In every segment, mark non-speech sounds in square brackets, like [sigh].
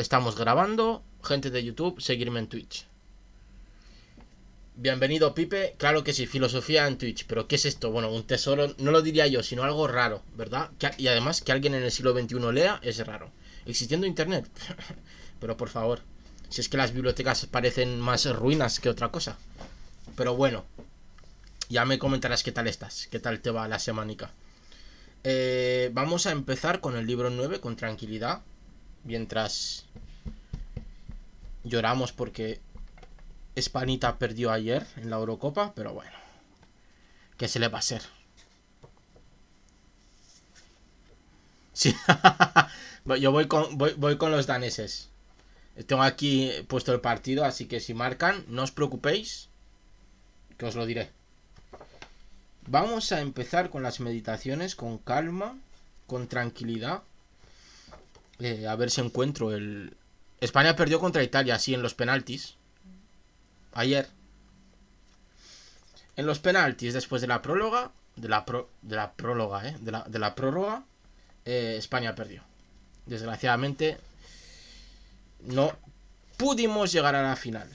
Estamos grabando. Gente de YouTube, seguirme en Twitch. Bienvenido, Pipe. Claro que sí, filosofía en Twitch. Pero ¿qué es esto? Bueno, un tesoro, no lo diría yo, sino algo raro, ¿verdad? y además que alguien en el siglo XXI lea es raro. Existiendo Internet. [laughs] pero por favor, si es que las bibliotecas parecen más ruinas que otra cosa. Pero bueno, ya me comentarás qué tal estás, qué tal te va la semánica. Eh, vamos a empezar con el libro 9 con tranquilidad mientras lloramos porque Espanita perdió ayer en la Eurocopa, pero bueno, ¿qué se le va a hacer? Sí, [laughs] yo voy con, voy con los daneses. Tengo aquí puesto el partido, así que si marcan, no os preocupéis, que os lo diré. Vamos a empezar con las meditaciones con calma, con tranquilidad eh, a ver si encuentro el... España perdió contra Italia, sí, en los penaltis. Ayer. En los penaltis, después de la próloga, de la, de la próloga, ¿eh? De la, de prórroga, eh, España perdió. Desgraciadamente, no pudimos llegar a la final.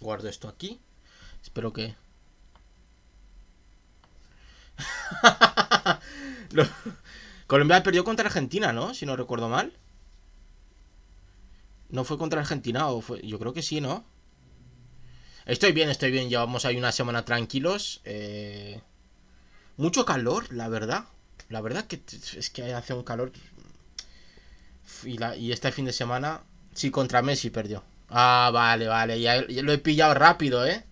Guardo esto aquí. Espero que... [laughs] Colombia perdió contra Argentina, ¿no? Si no recuerdo mal. No fue contra Argentina, o fue... yo creo que sí, ¿no? Estoy bien, estoy bien. Llevamos ahí una semana tranquilos. Eh, mucho calor, la verdad. La verdad que es que hace un calor. Y, este fin de semana, sí, contra Messi perdió. Ah, vale, vale. ya lo he pillado rápido, ¿eh?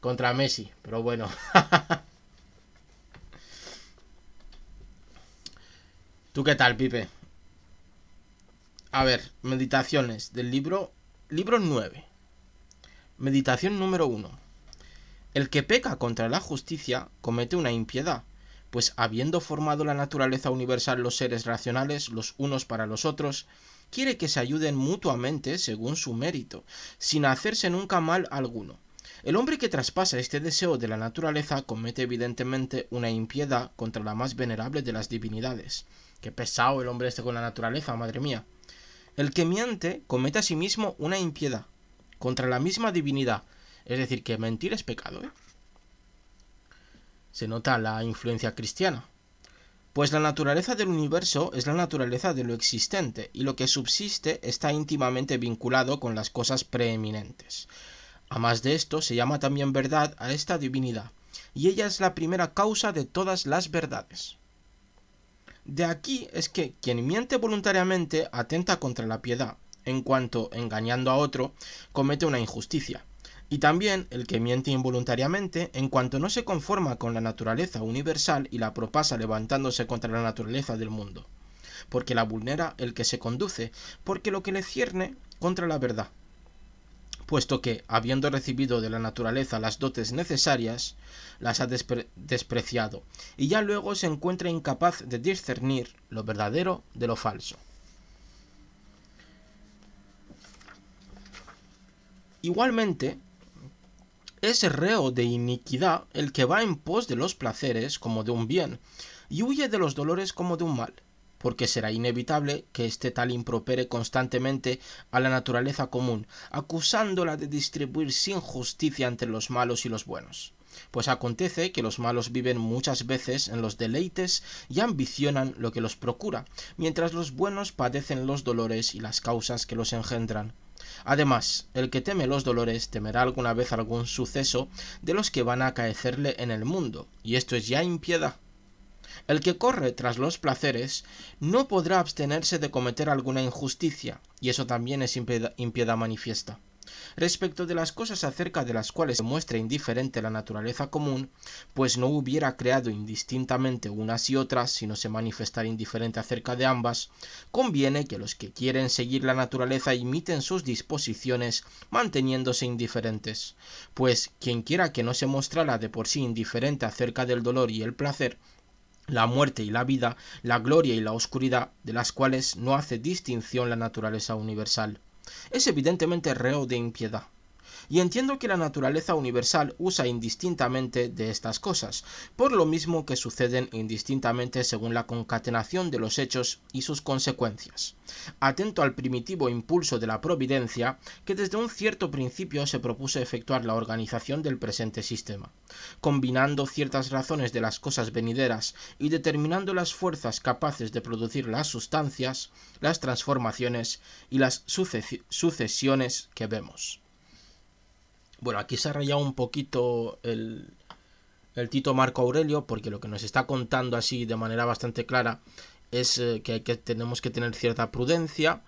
Contra Messi, pero bueno. [laughs] ¿Tú qué tal, Pipe? A ver, meditaciones del libro. Libro 9. Meditación número 1. El que peca contra la justicia comete una impiedad, pues habiendo formado la naturaleza universal los seres racionales los unos para los otros, quiere que se ayuden mutuamente según su mérito, sin hacerse nunca mal alguno. El hombre que traspasa este deseo de la naturaleza comete evidentemente una impiedad contra la más venerable de las divinidades. Qué pesado el hombre este con la naturaleza, madre mía. El que miente comete a sí mismo una impiedad contra la misma divinidad. Es decir, que mentir es pecado, ¿eh? Se nota la influencia cristiana. Pues la naturaleza del universo es la naturaleza de lo existente, y lo que subsiste está íntimamente vinculado con las cosas preeminentes. A más de esto, se llama también verdad a esta divinidad, y ella es la primera causa de todas las verdades. De aquí es que quien miente voluntariamente atenta contra la piedad, en cuanto, engañando a otro, comete una injusticia. Y también el que miente involuntariamente, en cuanto no se conforma con la naturaleza universal y la propasa levantándose contra la naturaleza del mundo. Porque la vulnera el que se conduce, porque lo que le cierne contra la verdad puesto que, habiendo recibido de la naturaleza las dotes necesarias, las ha despreciado, y ya luego se encuentra incapaz de discernir lo verdadero de lo falso. Igualmente, es reo de iniquidad el que va en pos de los placeres como de un bien, y huye de los dolores como de un mal porque será inevitable que este tal impropere constantemente a la naturaleza común, acusándola de distribuir sin justicia entre los malos y los buenos. Pues acontece que los malos viven muchas veces en los deleites y ambicionan lo que los procura, mientras los buenos padecen los dolores y las causas que los engendran. Además, el que teme los dolores temerá alguna vez algún suceso de los que van a acaecerle en el mundo, y esto es ya impiedad. El que corre tras los placeres no podrá abstenerse de cometer alguna injusticia, y eso también es impiedad, manifiesta. Respecto de las cosas acerca de las cuales se muestra indiferente la naturaleza común, pues no hubiera creado indistintamente unas y otras, no se manifestara indiferente acerca de ambas, conviene que los que quieren seguir la naturaleza imiten sus disposiciones manteniéndose indiferentes, pues quien quiera que no se mostrara de por sí indiferente acerca del dolor y el placer, la muerte y la vida, la gloria y la oscuridad, de las cuales no hace distinción la naturaleza universal. Es evidentemente reo de impiedad y entiendo que la naturaleza universal usa indistintamente de estas cosas, por lo mismo que suceden indistintamente según la concatenación de los hechos y sus consecuencias. Atento al primitivo impulso de la providencia, que desde un cierto principio se propuso efectuar la organización del presente sistema, combinando ciertas razones de las cosas venideras y determinando las fuerzas capaces de producir las sustancias, las transformaciones y las sucesiones que vemos. Bueno, aquí se ha rayado un poquito el, Tito Marco Aurelio, porque lo que nos está contando así de manera bastante clara es eh, que, tenemos que tener cierta prudencia,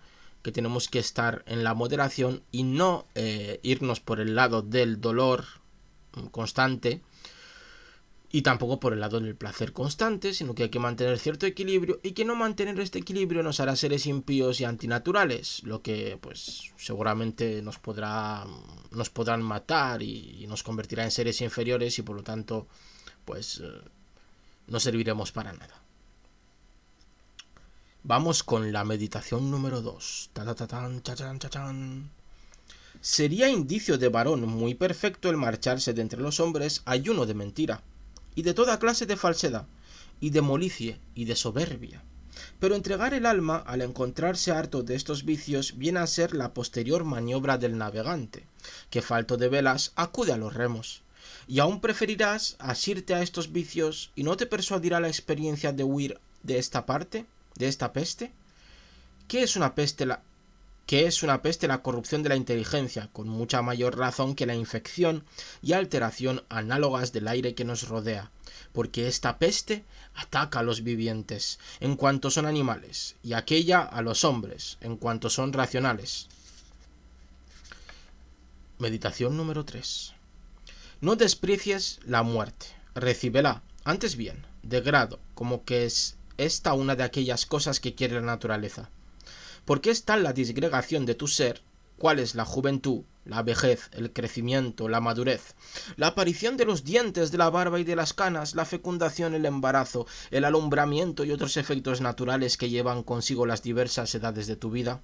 que tenemos que estar en la moderación y no eh, irnos por el lado del dolor mm, constante, y tampoco por el lado del placer constante, sino que hay que mantener cierto equilibrio y que no mantener este equilibrio nos hará seres impíos y antinaturales, lo que pues seguramente nos podrá nos podrán matar y, nos convertirá en seres inferiores y por lo tanto pues eh, no serviremos para nada. Vamos con la meditación número 2. Sería indicio de varón muy perfecto el marcharse de entre los hombres ayuno de mentira y de toda clase de falsedad, y de molicie y de soberbia. Pero entregar el alma, al encontrarse harto de estos vicios, viene a ser la posterior maniobra del navegante, que falto de velas acude a los remos. Y aún preferirás asirte a estos vicios y no te persuadirá la experiencia de huir de esta parte, de esta peste. ¿Qué es una peste la que es una peste la corrupción de la inteligencia, con mucha mayor razón que la infección y alteración análogas del aire que nos rodea, porque esta peste ataca a los vivientes, en cuanto son animales, y aquella a los hombres, en cuanto son racionales. Meditación número 3. No desprecies la muerte, recíbela, antes bien, de grado, como que es esta una de aquellas cosas que quiere la naturaleza qué es tal la disgregación de tu ser, cuál es la juventud, la vejez, el crecimiento, la madurez, la aparición de los dientes, de la barba y de las canas, la fecundación, el embarazo, el alumbramiento y otros efectos naturales que llevan consigo las diversas edades de tu vida.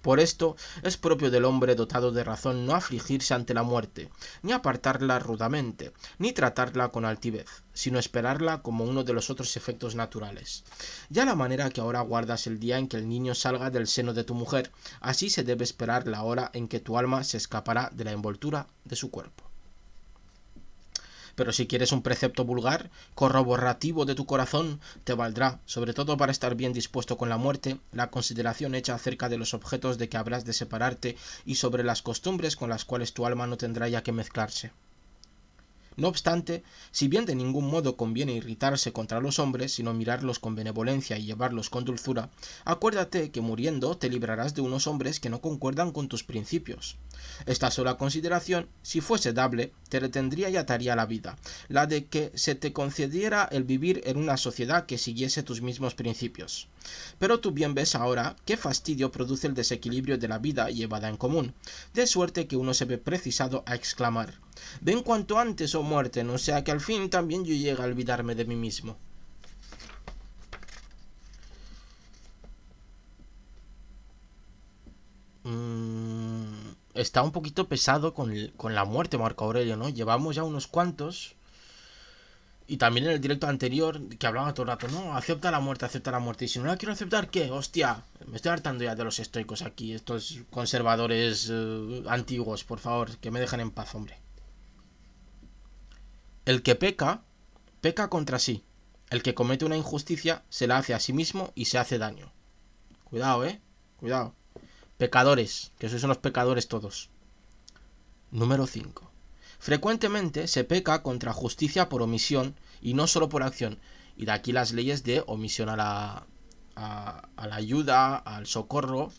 Por esto es propio del hombre dotado de razón no afligirse ante la muerte, ni apartarla rudamente, ni tratarla con altivez, sino esperarla como uno de los otros efectos naturales. Ya la manera que ahora guardas el día en que el niño salga del seno de tu mujer, así se debe esperar la hora en que tu alma se escapará de la envoltura de su cuerpo pero si quieres un precepto vulgar, corroborativo de tu corazón, te valdrá, sobre todo para estar bien dispuesto con la muerte, la consideración hecha acerca de los objetos de que habrás de separarte y sobre las costumbres con las cuales tu alma no tendrá ya que mezclarse. No obstante, si bien de ningún modo conviene irritarse contra los hombres, sino mirarlos con benevolencia y llevarlos con dulzura, acuérdate que muriendo te librarás de unos hombres que no concuerdan con tus principios. Esta sola consideración, si fuese dable, te retendría y ataría la vida, la de que se te concediera el vivir en una sociedad que siguiese tus mismos principios. Pero tú bien ves ahora qué fastidio produce el desequilibrio de la vida llevada en común, de suerte que uno se ve precisado a exclamar Ven cuanto antes, o oh muerte, no sea que al fin también yo llegue a olvidarme de mí mismo. Mm, está un poquito pesado con, la muerte, Marco Aurelio, ¿no? Llevamos ya unos cuantos. Y también en el directo anterior, que hablaba todo el rato, no, acepta la muerte, acepta la muerte. Y si no la quiero aceptar, ¿qué? Hostia, me estoy hartando ya de los estoicos aquí, estos conservadores eh, antiguos, por favor, que me dejen en paz, hombre. El que peca, peca contra sí. El que comete una injusticia se la hace a sí mismo y se hace daño. Cuidado, ¿eh? Cuidado. Pecadores, que son los pecadores todos. Número 5. Frecuentemente se peca contra justicia por omisión y no solo por acción. Y de aquí las leyes de omisión a la, a, la ayuda, al socorro,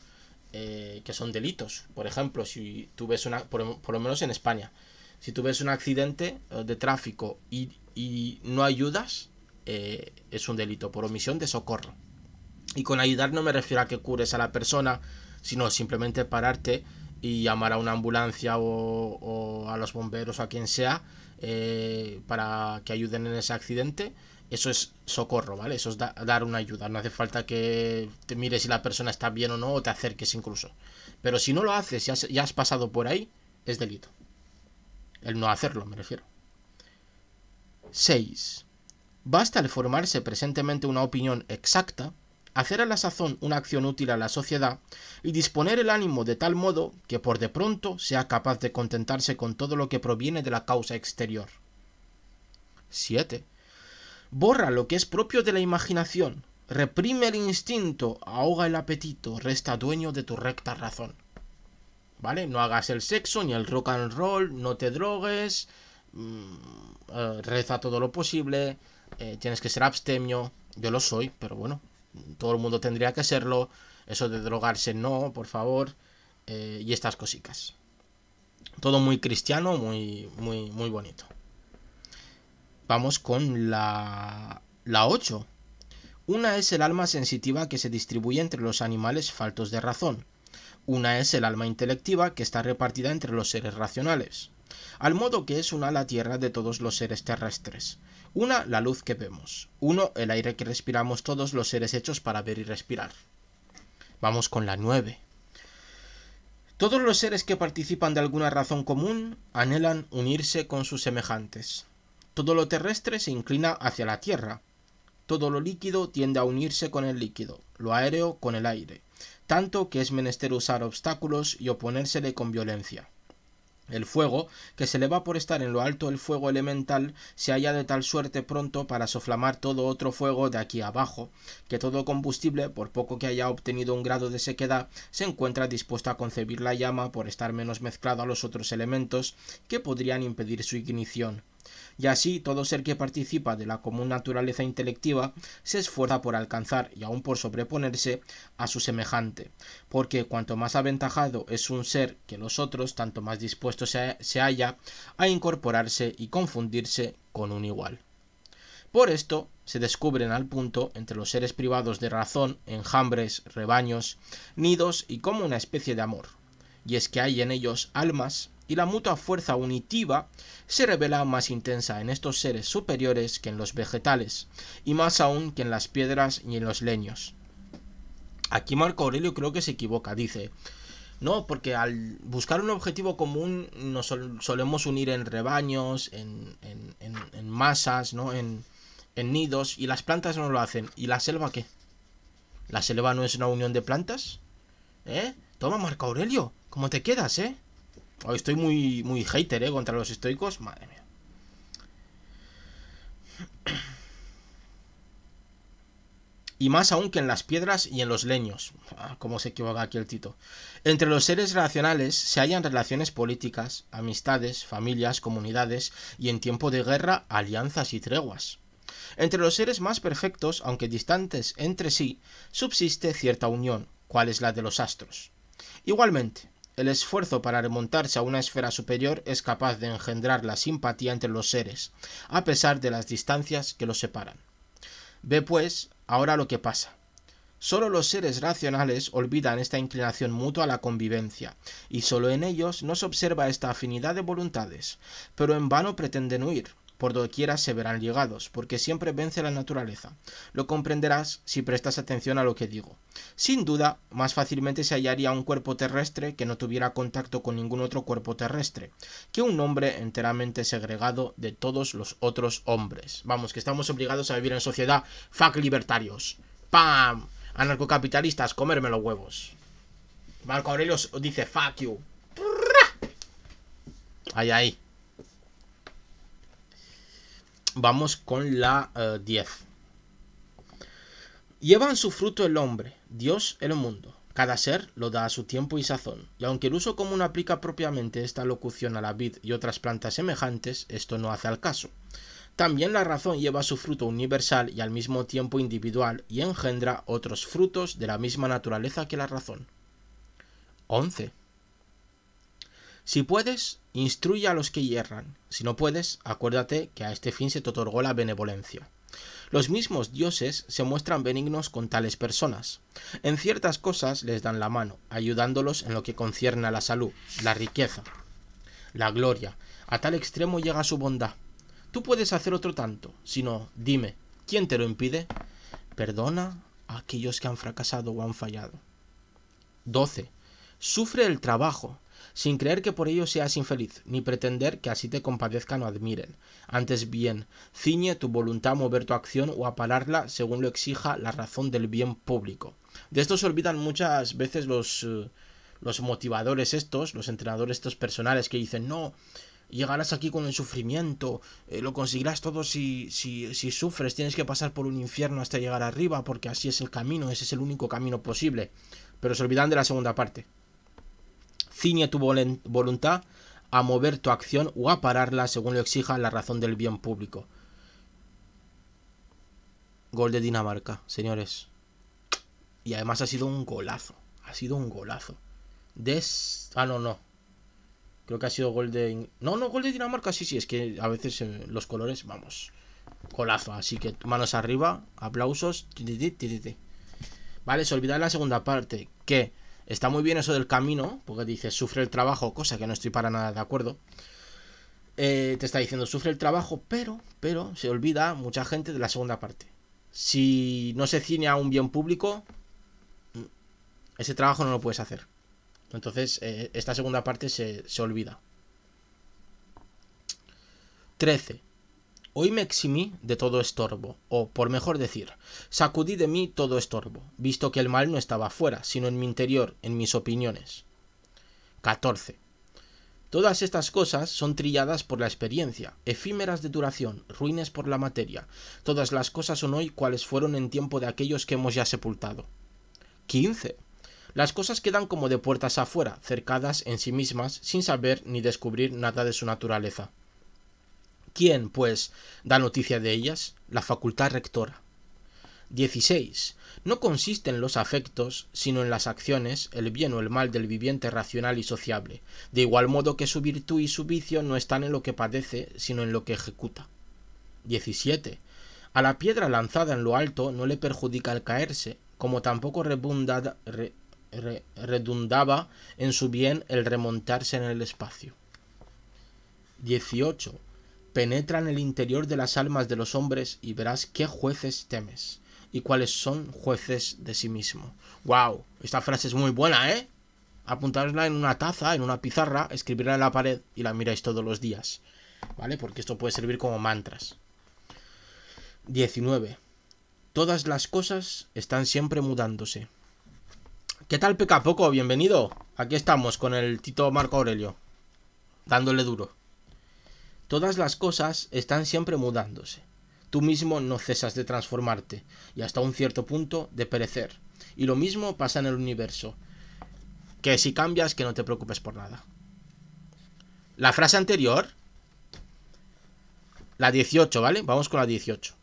eh, que son delitos. Por ejemplo, si tú ves una, por lo menos en España, si tú ves un accidente eh, de tráfico y, no ayudas, eh, es un delito por omisión de socorro. Y con ayudar no me refiero a que cures a la persona, sino simplemente pararte y llamar a una ambulancia o, a los bomberos o a quien sea eh, para que ayuden en ese accidente. Eso es socorro, ¿vale? Eso es dar una ayuda. No hace falta que te mires si la persona está bien o no, o te acerques incluso. Pero si no lo haces, y ya has pasado por ahí, es delito. El no hacerlo, me refiero. 6. Basta el formarse presentemente una opinión exacta, hacer a la sazón una acción útil a la sociedad y disponer el ánimo de tal modo que por de pronto sea capaz de contentarse con todo lo que proviene de la causa exterior. 7. Borra lo que es propio de la imaginación, reprime el instinto, ahoga el apetito, resta dueño de tu recta razón. ¿vale? No hagas el sexo ni el rock and roll, no te drogues, mm, eh, reza todo lo posible, eh, tienes que ser abstemio, yo lo soy, pero bueno, todo el mundo tendría que serlo, eso de drogarse no, por favor, eh, y estas cositas. Todo muy cristiano, muy, muy, muy bonito. Vamos con la, la 8. Una es el alma sensitiva que se distribuye entre los animales faltos de razón una es el alma intelectiva que está repartida entre los seres racionales, al modo que es una la tierra de todos los seres terrestres. Una, la luz que vemos. Uno, el aire que respiramos todos los seres hechos para ver y respirar. Vamos con la nueve. Todos los seres que participan de alguna razón común anhelan unirse con sus semejantes. Todo lo terrestre se inclina hacia la tierra. Todo lo líquido tiende a unirse con el líquido, lo aéreo con el aire, tanto que es menester usar obstáculos y oponérsele con violencia. El fuego, que se le va por estar en lo alto el fuego elemental, se halla de tal suerte pronto para soflamar todo otro fuego de aquí abajo, que todo combustible, por poco que haya obtenido un grado de sequedad, se encuentra dispuesto a concebir la llama por estar menos mezclado a los otros elementos que podrían impedir su ignición y así todo ser que participa de la común naturaleza intelectiva se esfuerza por alcanzar y aún por sobreponerse a su semejante, porque cuanto más aventajado es un ser que los otros, tanto más dispuesto se, se halla a incorporarse y confundirse con un igual. Por esto, se descubren al punto entre los seres privados de razón enjambres, rebaños, nidos y como una especie de amor. Y es que hay en ellos almas y la mutua fuerza unitiva se revela más intensa en estos seres superiores que en los vegetales, y más aún que en las piedras y en los leños. Aquí Marco Aurelio creo que se equivoca, dice, no, porque al buscar un objetivo común nos solemos unir en rebaños, en, en, en, masas, ¿no? en nidos, y las plantas no lo hacen. ¿Y la selva qué? ¿La selva no es una unión de plantas? ¿Eh? Toma, Marco Aurelio, ¿cómo te quedas, eh? estoy muy, muy hater, ¿eh? Contra los estoicos. Madre mía. Y más aún que en las piedras y en los leños. Ah, cómo se equivoca aquí el Tito. Entre los seres racionales se hallan relaciones políticas, amistades, familias, comunidades y en tiempo de guerra, alianzas y treguas. Entre los seres más perfectos, aunque distantes entre sí, subsiste cierta unión, cual es la de los astros. Igualmente, el esfuerzo para remontarse a una esfera superior es capaz de engendrar la simpatía entre los seres, a pesar de las distancias que los separan. Ve pues ahora lo que pasa. Solo los seres racionales olvidan esta inclinación mutua a la convivencia, y solo en ellos no se observa esta afinidad de voluntades, pero en vano pretenden huir, por se verán ligados, porque siempre vence la naturaleza. Lo comprenderás si prestas atención a lo que digo. Sin duda, más fácilmente se hallaría un cuerpo terrestre que no tuviera contacto con ningún otro cuerpo terrestre, que un hombre enteramente segregado de todos los otros hombres. Vamos, que estamos obligados a vivir en sociedad. Fuck libertarios. ¡Pam! Anarcocapitalistas, comerme los huevos. Marco Aurelio dice fuck you. Ay, ay. Vamos con la 10. Eh, Llevan su fruto el hombre, Dios el mundo. Cada ser lo da a su tiempo y sazón. Y aunque el uso común aplica propiamente esta locución a la vid y otras plantas semejantes, esto no hace al caso. También la razón lleva su fruto universal y al mismo tiempo individual y engendra otros frutos de la misma naturaleza que la razón. 11. Si puedes, instruye a los que hierran. Si no puedes, acuérdate que a este fin se te otorgó la benevolencia. Los mismos dioses se muestran benignos con tales personas. En ciertas cosas les dan la mano, ayudándolos en lo que concierne a la salud, la riqueza, la gloria. A tal extremo llega su bondad. Tú puedes hacer otro tanto, sino dime, ¿quién te lo impide? Perdona a aquellos que han fracasado o han fallado. 12. Sufre el trabajo, sin creer que por ello seas infeliz, ni pretender que así te compadezcan o admiren. Antes bien, ciñe tu voluntad a mover tu acción o apalarla según lo exija la razón del bien público. De esto se olvidan muchas veces los, eh, los motivadores estos, los entrenadores estos personales que dicen, no, llegarás aquí con el sufrimiento, eh, lo conseguirás todo si, si sufres, tienes que pasar por un infierno hasta llegar arriba, porque así es el camino, ese es el único camino posible. Pero se olvidan de la segunda parte, ciñe tu voluntad a mover tu acción o a pararla según lo exija la razón del bien público. Gol de Dinamarca, señores. Y además ha sido un golazo. Ha sido un golazo. Des... Ah, no, no. Creo que ha sido gol de... No, no, gol de Dinamarca, sí, sí. Es que a veces eh, los colores, vamos. Golazo. Así que manos arriba, aplausos. Vale, se olvidar la segunda parte. Que Está muy bien eso del camino, porque dice sufre el trabajo, cosa que no estoy para nada de acuerdo. Eh, te está diciendo sufre el trabajo, pero, pero se olvida mucha gente de la segunda parte. Si no se cine a un bien público, mm, ese trabajo no lo puedes hacer. Entonces, eh, esta segunda parte se, se olvida. 13. Hoy me eximí de todo estorbo, o por mejor decir, sacudí de mí todo estorbo, visto que el mal no estaba afuera, sino en mi interior, en mis opiniones. 14. Todas estas cosas son trilladas por la experiencia, efímeras de duración, ruines por la materia. Todas las cosas son hoy cuales fueron en tiempo de aquellos que hemos ya sepultado. 15. Las cosas quedan como de puertas afuera, cercadas en sí mismas, sin saber ni descubrir nada de su naturaleza. ¿Quién, pues, da noticia de ellas? La facultad rectora. 16. No consiste en los afectos, sino en las acciones, el bien o el mal del viviente racional y sociable, de igual modo que su virtud y su vicio no están en lo que padece, sino en lo que ejecuta. 17. A la piedra lanzada en lo alto no le perjudica el caerse, como tampoco redundaba en su bien el remontarse en el espacio. 18. Penetra en el interior de las almas de los hombres y verás qué jueces temes y cuáles son jueces de sí mismo. ¡Wow! Esta frase es muy buena, ¿eh? Apuntadla en una taza, en una pizarra, escribirla en la pared y la miráis todos los días. ¿Vale? Porque esto puede servir como mantras. 19. Todas las cosas están siempre mudándose. ¿Qué tal, Pecapoco? Bienvenido. Aquí estamos con el Tito Marco Aurelio. Dándole duro. Todas las cosas están siempre mudándose. Tú mismo no cesas de transformarte y hasta un cierto punto de perecer. Y lo mismo pasa en el universo. Que si cambias, que no te preocupes por nada. La frase anterior, la 18, ¿vale? Vamos con la 18.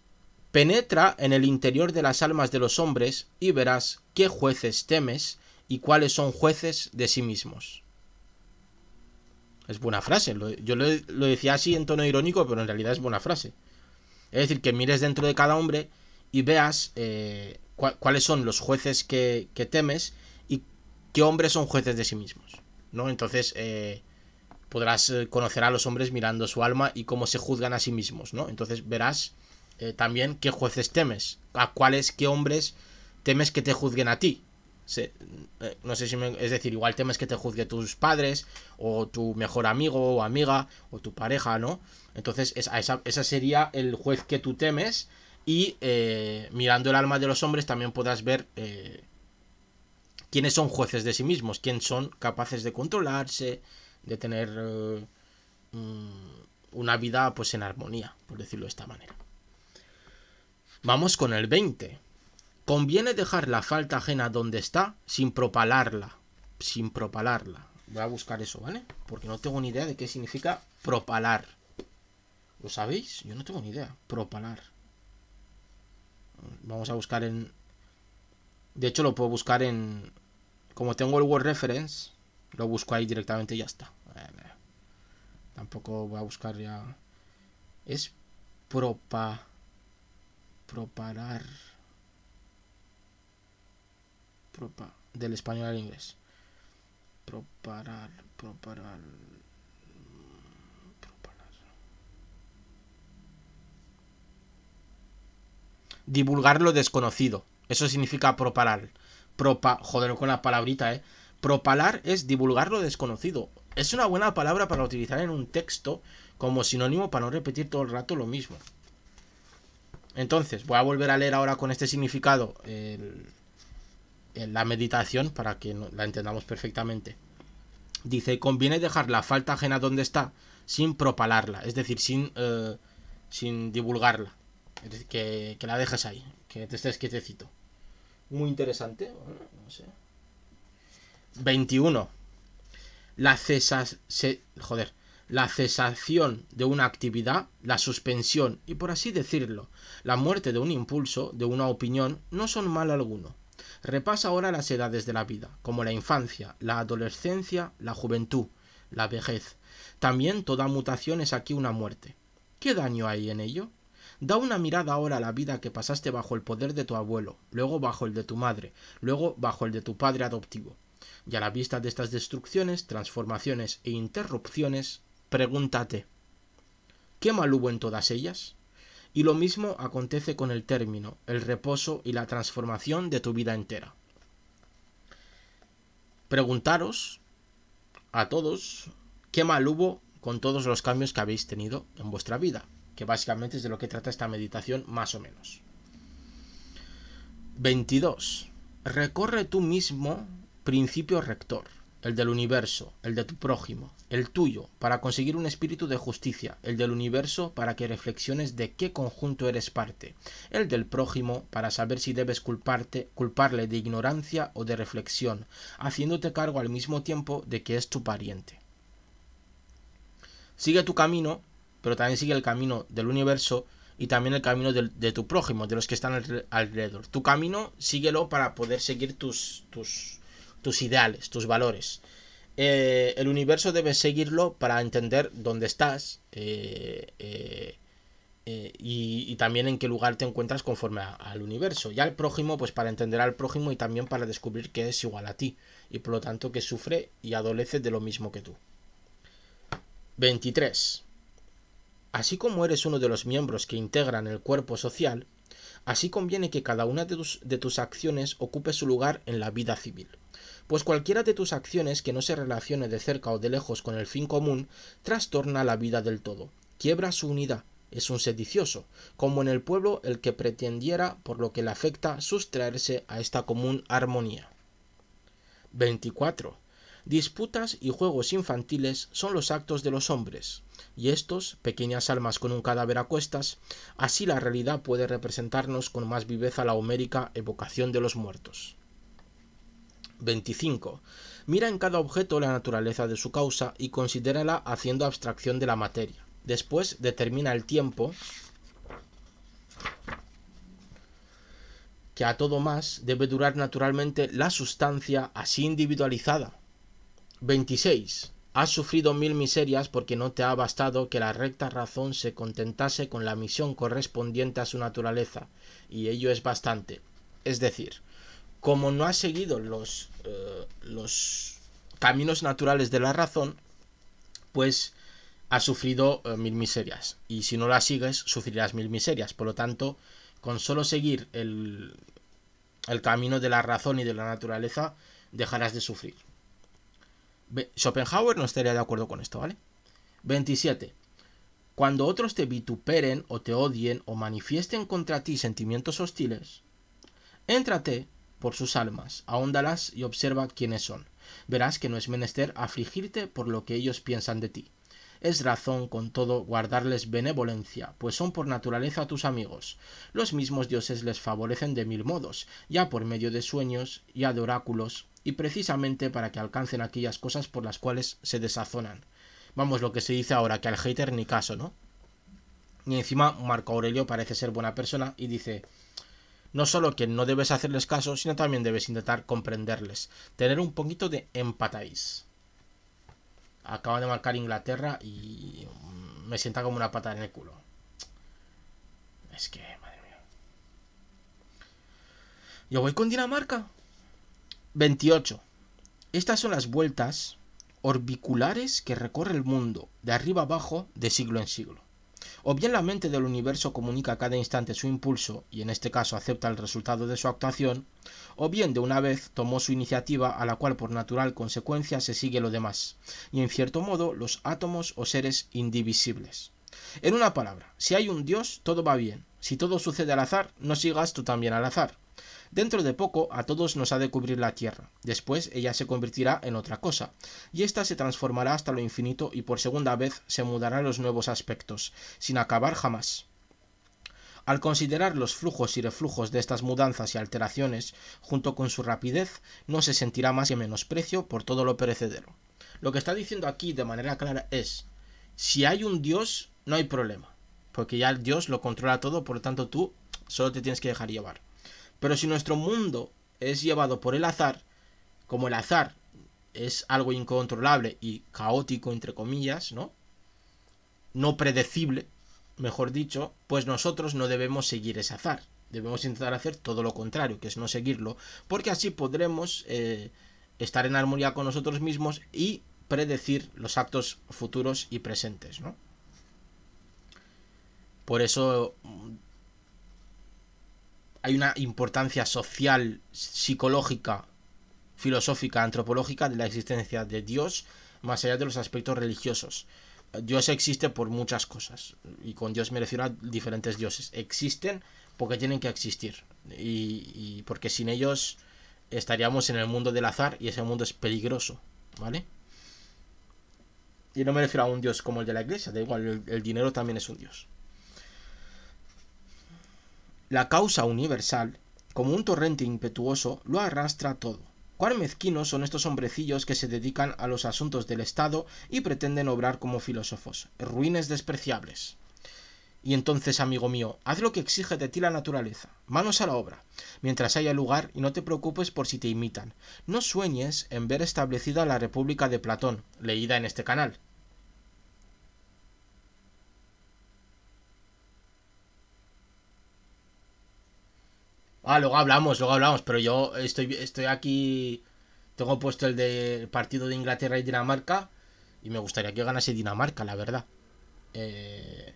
Penetra en el interior de las almas de los hombres y verás qué jueces temes y cuáles son jueces de sí mismos. Es buena frase. Yo lo, decía así en tono irónico, pero en realidad es buena frase. Es decir, que mires dentro de cada hombre y veas eh, cuáles son los jueces que, temes y qué hombres son jueces de sí mismos. ¿no? Entonces eh, podrás eh, conocer a los hombres mirando su alma y cómo se juzgan a sí mismos. ¿no? Entonces verás también qué jueces temes, a cuáles, qué hombres temes que te juzguen a ti. Eh, no sé si es decir, igual temes que te juzgue tus padres o tu mejor amigo o amiga o tu pareja, ¿no? Entonces esa, sería el juez que tú temes y eh, mirando el alma de los hombres también podrás ver eh, quiénes son jueces de sí mismos, quiénes son capaces de controlarse, de tener mm, una vida pues en armonía, por decirlo de esta manera. Vamos con el 20. Conviene dejar la falta ajena donde está sin propalarla. Sin propalarla. Voy a buscar eso, ¿vale? Porque no tengo ni idea de qué significa propalar. ¿Lo sabéis? Yo no tengo ni idea. Propalar. Vamos a buscar en... De hecho, lo puedo buscar en... Como tengo el Word Reference, lo busco ahí directamente y ya está. Eh, tampoco voy a buscar ya... Es propa... Propalar. Propa, del español al inglés. Proparar, proparar. Divulgar lo desconocido. Eso significa proparar. Propa, joder con la palabrita, eh. Propalar es divulgar lo desconocido. Es una buena palabra para utilizar en un texto como sinónimo para no repetir todo el rato lo mismo. Entonces, voy a volver a leer ahora con este significado eh, la meditación para que la entendamos perfectamente. Dice, conviene dejar la falta ajena donde está sin propalarla, es decir, sin, eh, sin divulgarla. que, la dejes ahí, que te estés quietecito. Muy interesante, 21. La, cesas, joder, la cesación de una actividad, la suspensión y, por así decirlo, la muerte de un impulso, de una opinión, no son mal alguno Repasa ahora las edades de la vida, como la infancia, la adolescencia, la juventud, la vejez. También toda mutación es aquí una muerte. ¿Qué daño hay en ello? Da una mirada ahora a la vida que pasaste bajo el poder de tu abuelo, luego bajo el de tu madre, luego bajo el de tu padre adoptivo. Y a la vista de estas destrucciones, transformaciones e interrupciones, pregúntate, ¿qué mal hubo en todas ellas? Y lo mismo acontece con el término, el reposo y la transformación de tu vida entera. Preguntaros a todos qué mal hubo con todos los cambios que habéis tenido en vuestra vida, que básicamente es de lo que trata esta meditación más o menos. 22. Recorre tú mismo principio rector el del universo, el de tu prójimo, el tuyo, para conseguir un espíritu de justicia, el del universo para que reflexiones de qué conjunto eres parte, el del prójimo para saber si debes culparte, culparle de ignorancia o de reflexión, haciéndote cargo al mismo tiempo de que es tu pariente. Sigue tu camino, pero también sigue el camino del universo y también el camino de, de tu prójimo, de los que están alrededor. Tu camino síguelo para poder seguir tus, tus tus ideales, tus valores. Eh, el universo debe seguirlo para entender dónde estás eh, eh, y, también en qué lugar te encuentras conforme al universo. Y al prójimo, pues para entender al prójimo y también para descubrir que es igual a ti y por lo tanto que sufre y adolece de lo mismo que tú. 23. Así como eres uno de los miembros que integran el cuerpo social, Así conviene que cada una de tus, acciones ocupe su lugar en la vida civil pues cualquiera de tus acciones que no se relacione de cerca o de lejos con el fin común trastorna la vida del todo, quiebra su unidad, es un sedicioso, como en el pueblo el que pretendiera, por lo que le afecta, sustraerse a esta común armonía. 24. Disputas y juegos infantiles son los actos de los hombres y estos, pequeñas almas con un cadáver a cuestas, así la realidad puede representarnos con más viveza la homérica evocación de los muertos. 25. Mira en cada objeto la naturaleza de su causa y considérala haciendo abstracción de la materia. Después determina el tiempo que a todo más debe durar naturalmente la sustancia así individualizada. 26. Has sufrido mil miserias porque no te ha bastado que la recta razón se contentase con la misión correspondiente a su naturaleza, y ello es bastante. Es decir, como no has seguido los, eh, los caminos naturales de la razón, pues has sufrido eh, mil miserias. Y si no las sigues, sufrirás mil miserias. Por lo tanto, con solo seguir el, el camino de la razón y de la naturaleza, dejarás de sufrir. Schopenhauer no estaría de acuerdo con esto, ¿vale? 27. Cuando otros te vituperen o te odien o manifiesten contra ti sentimientos hostiles, éntrate por sus almas, ahóndalas y observa quiénes son. Verás que no es menester afligirte por lo que ellos piensan de ti. Es razón, con todo, guardarles benevolencia, pues son por naturaleza tus amigos. Los mismos dioses les favorecen de mil modos, ya por medio de sueños, ya de oráculos, y precisamente para que alcancen aquellas cosas por las cuales se desazonan. Vamos, lo que se dice ahora, que al hater ni caso, ¿no? Y encima Marco Aurelio parece ser buena persona y dice, no solo que no debes hacerles caso, sino también debes intentar comprenderles, tener un poquito de empatáis. Acaba de marcar Inglaterra y mm, me sienta como una pata en el culo. Es que, madre mía. Yo voy con Dinamarca. 28. Estas son las vueltas orbiculares que recorre el mundo, de arriba abajo, de siglo en siglo. O bien la mente del universo comunica cada instante su impulso y en este caso acepta el resultado de su actuación, o bien de una vez tomó su iniciativa a la cual por natural consecuencia se sigue lo demás, y en cierto modo los átomos o seres indivisibles. En una palabra, si hay un Dios, todo va bien. Si todo sucede al azar, no sigas tú también al azar. Dentro de poco a todos nos ha de cubrir la tierra. Después ella se convertirá en otra cosa, y ésta se transformará hasta lo infinito y por segunda vez se mudarán los nuevos aspectos, sin acabar jamás. Al considerar los flujos y reflujos de estas mudanzas y alteraciones, junto con su rapidez, no se sentirá más que menosprecio por todo lo perecedero. Lo que está diciendo aquí de manera clara es, si hay un Dios, no hay problema, porque ya el Dios lo controla todo, por lo tanto tú solo te tienes que dejar llevar. Pero si nuestro mundo es llevado por el azar, como el azar es algo incontrolable y caótico, entre comillas, ¿no? No predecible, mejor dicho, pues nosotros no debemos seguir ese azar. Debemos intentar hacer todo lo contrario, que es no seguirlo, porque así podremos eh, estar en armonía con nosotros mismos y predecir los actos futuros y presentes, ¿no? Por eso hay una importancia social, psicológica, filosófica, antropológica de la existencia de Dios, más allá de los aspectos religiosos. Dios existe por muchas cosas, y con Dios me refiero a diferentes dioses. Existen porque tienen que existir, y, porque sin ellos estaríamos en el mundo del azar, y ese mundo es peligroso, ¿vale? Y no me refiero a un dios como el de la iglesia, da igual, el dinero también es un dios. La causa universal, como un torrente impetuoso, lo arrastra todo. Cuán mezquinos son estos hombrecillos que se dedican a los asuntos del Estado y pretenden obrar como filósofos. Ruines despreciables. Y entonces, amigo mío, haz lo que exige de ti la naturaleza. Manos a la obra, mientras haya lugar, y no te preocupes por si te imitan. No sueñes en ver establecida la República de Platón, leída en este canal. Ah, luego hablamos, luego hablamos, pero yo estoy, estoy aquí. Tengo puesto el del partido de Inglaterra y Dinamarca. Y me gustaría que ganase Dinamarca, la verdad. Eh,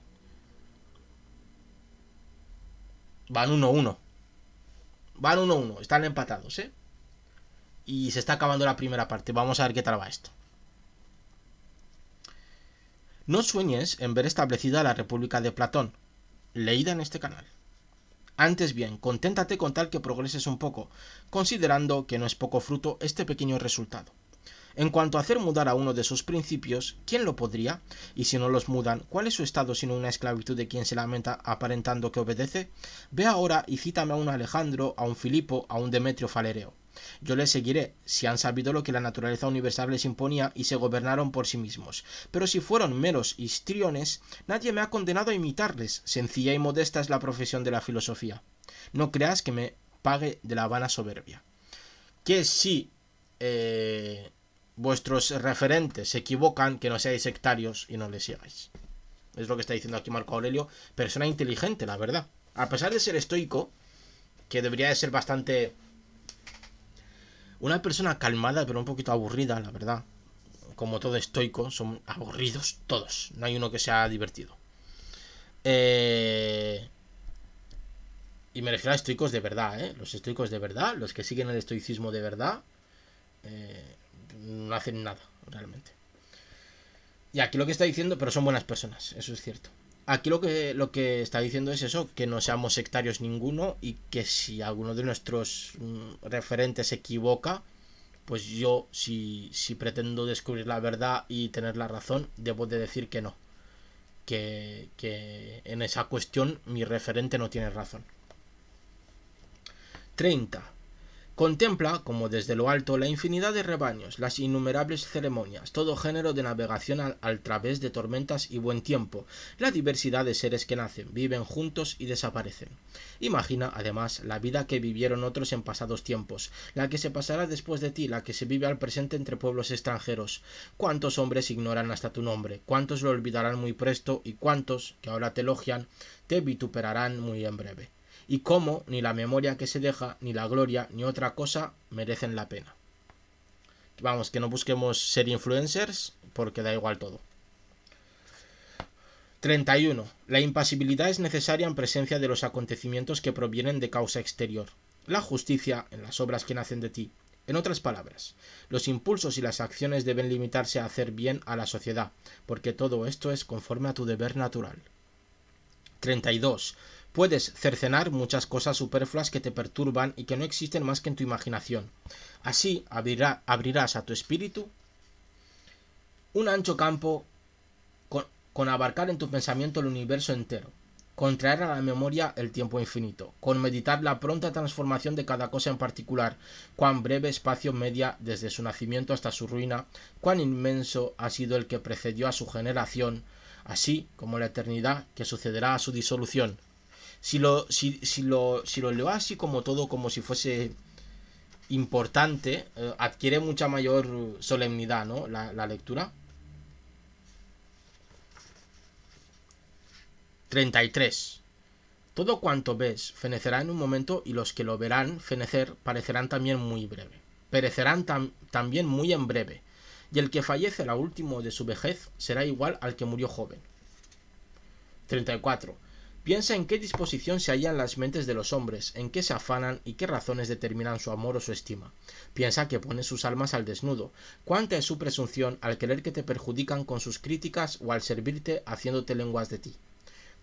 van 1-1. Van 1-1. Están empatados, ¿eh? Y se está acabando la primera parte. Vamos a ver qué tal va esto. No sueñes en ver establecida la República de Platón, leída en este canal. Antes bien, conténtate con tal que progreses un poco, considerando que no es poco fruto este pequeño resultado. En cuanto a hacer mudar a uno de sus principios, ¿quién lo podría? Y si no los mudan, ¿cuál es su estado sino una esclavitud de quien se lamenta aparentando que obedece? Ve ahora y cítame a un Alejandro, a un Filipo, a un Demetrio Falereo. Yo les seguiré, si han sabido lo que la naturaleza universal les imponía y se gobernaron por sí mismos. Pero si fueron meros histriones, nadie me ha condenado a imitarles. Sencilla y modesta es la profesión de la filosofía. No creas que me pague de la vana soberbia. Que si eh, vuestros referentes se equivocan, que no seáis sectarios y no les sigáis. Es lo que está diciendo aquí Marco Aurelio. Persona inteligente, la verdad. A pesar de ser estoico, que debería de ser bastante una persona calmada, pero un poquito aburrida, la verdad. Como todo estoico, son aburridos todos. No hay uno que sea divertido. Eh, y me refiero a estoicos de verdad, ¿eh? Los estoicos de verdad, los que siguen el estoicismo de verdad, eh, no hacen nada, realmente. Y aquí lo que está diciendo, pero son buenas personas, eso es cierto. Aquí lo que, lo que está diciendo es eso, que no seamos sectarios ninguno y que si alguno de nuestros mm, referentes se equivoca, pues yo, si, pretendo descubrir la verdad y tener la razón, debo de decir que no. Que, que en esa cuestión mi referente no tiene razón. 30. Contempla, como desde lo alto, la infinidad de rebaños, las innumerables ceremonias, todo género de navegación al, través de tormentas y buen tiempo, la diversidad de seres que nacen, viven juntos y desaparecen. Imagina, además, la vida que vivieron otros en pasados tiempos, la que se pasará después de ti, la que se vive al presente entre pueblos extranjeros. Cuántos hombres ignoran hasta tu nombre, cuántos lo olvidarán muy presto y cuántos, que ahora te elogian, te vituperarán muy en breve y cómo ni la memoria que se deja, ni la gloria, ni otra cosa merecen la pena. Vamos, que no busquemos ser influencers porque da igual todo. 31. La impasibilidad es necesaria en presencia de los acontecimientos que provienen de causa exterior. La justicia en las obras que nacen de ti. En otras palabras, los impulsos y las acciones deben limitarse a hacer bien a la sociedad, porque todo esto es conforme a tu deber natural. 32. Puedes cercenar muchas cosas superfluas que te perturban y que no existen más que en tu imaginación. Así abrirás a tu espíritu un ancho campo con, abarcar en tu pensamiento el universo entero, contraer a la memoria el tiempo infinito, con meditar la pronta transformación de cada cosa en particular, cuán breve espacio media desde su nacimiento hasta su ruina, cuán inmenso ha sido el que precedió a su generación, así como la eternidad que sucederá a su disolución si lo, leo así como todo, como si fuese importante, eh, adquiere mucha mayor solemnidad, ¿no? La, la lectura. 33. Todo cuanto ves fenecerá en un momento y los que lo verán fenecer parecerán también muy breve. Perecerán también muy en breve. Y el que fallece la último de su vejez será igual al que murió joven. 34. Piensa en qué disposición se hallan las mentes de los hombres, en qué se afanan y qué razones determinan su amor o su estima. Piensa que pones sus almas al desnudo. Cuánta es su presunción al querer que te perjudican con sus críticas o al servirte haciéndote lenguas de ti.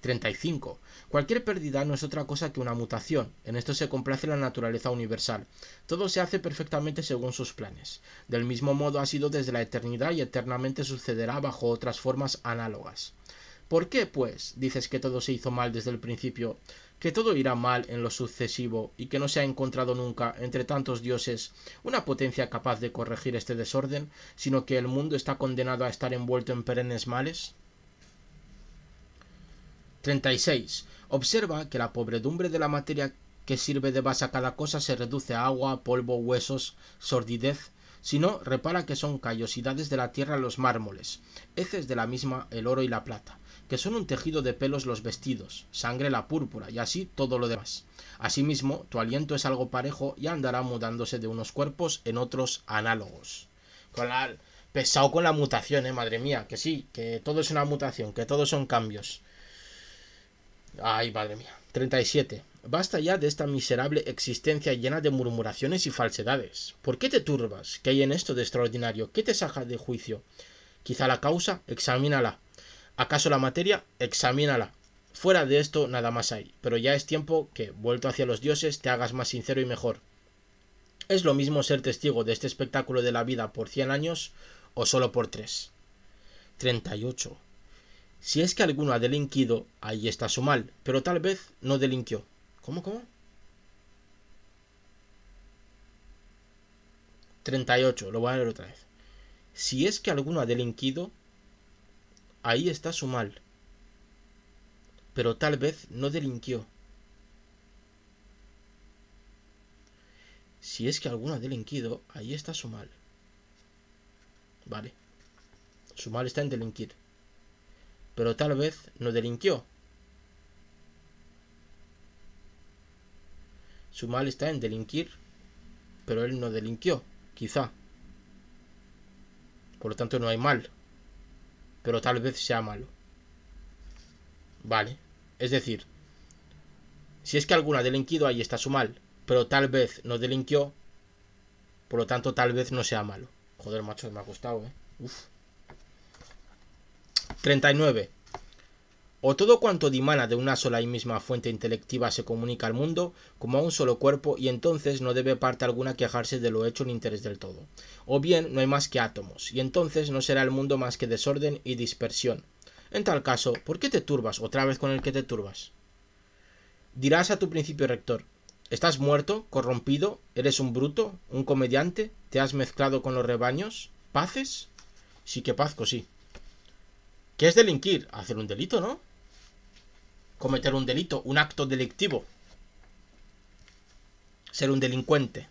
35. Cualquier pérdida no es otra cosa que una mutación. En esto se complace la naturaleza universal. Todo se hace perfectamente según sus planes. Del mismo modo ha sido desde la eternidad y eternamente sucederá bajo otras formas análogas. ¿Por qué, pues, dices que todo se hizo mal desde el principio, que todo irá mal en lo sucesivo y que no se ha encontrado nunca entre tantos dioses una potencia capaz de corregir este desorden, sino que el mundo está condenado a estar envuelto en perennes males? 36. Observa que la pobredumbre de la materia que sirve de base a cada cosa se reduce a agua, polvo, huesos, sordidez, sino repara que son callosidades de la tierra los mármoles, heces de la misma el oro y la plata que son un tejido de pelos los vestidos, sangre la púrpura y así todo lo demás. Asimismo, tu aliento es algo parejo y andará mudándose de unos cuerpos en otros análogos. Con Pesado con la mutación, eh, madre mía, que sí, que todo es una mutación, que todo son cambios. Ay, madre mía. 37. Basta ya de esta miserable existencia llena de murmuraciones y falsedades. ¿Por qué te turbas? ¿Qué hay en esto de extraordinario? ¿Qué te saca de juicio? Quizá la causa, examínala. ¿Acaso la materia? Examínala. Fuera de esto nada más hay, pero ya es tiempo que, vuelto hacia los dioses, te hagas más sincero y mejor. Es lo mismo ser testigo de este espectáculo de la vida por cien años o solo por tres. 38. Si es que alguno ha delinquido, ahí está su mal, pero tal vez no delinquió. ¿Cómo, cómo? 38. Lo voy a leer otra vez. Si es que alguno ha delinquido, Ahí está su mal. Pero tal vez no delinquió. Si es que alguno ha delinquido, ahí está su mal. Vale. Su mal está en delinquir. Pero tal vez no delinquió. Su mal está en delinquir, pero él no delinquió, quizá. Por lo tanto, no hay mal pero tal vez sea malo. Vale, es decir, si es que alguna ha delinquido, ahí está su mal, pero tal vez no delinquió, por lo tanto tal vez no sea malo. Joder, macho, me ha costado, ¿eh? Uf. 39 o todo cuanto dimana de una sola y misma fuente intelectiva se comunica al mundo como a un solo cuerpo y entonces no debe parte alguna quejarse de lo hecho en interés del todo, o bien no hay más que átomos, y entonces no será el mundo más que desorden y dispersión. En tal caso, ¿por qué te turbas otra vez con el que te turbas? Dirás a tu principio rector, ¿estás muerto, corrompido, eres un bruto, un comediante, te has mezclado con los rebaños? ¿Paces? Sí que pazco, sí. ¿Qué es delinquir? Hacer un delito, ¿no? cometer un delito, un acto delictivo, ser un delincuente.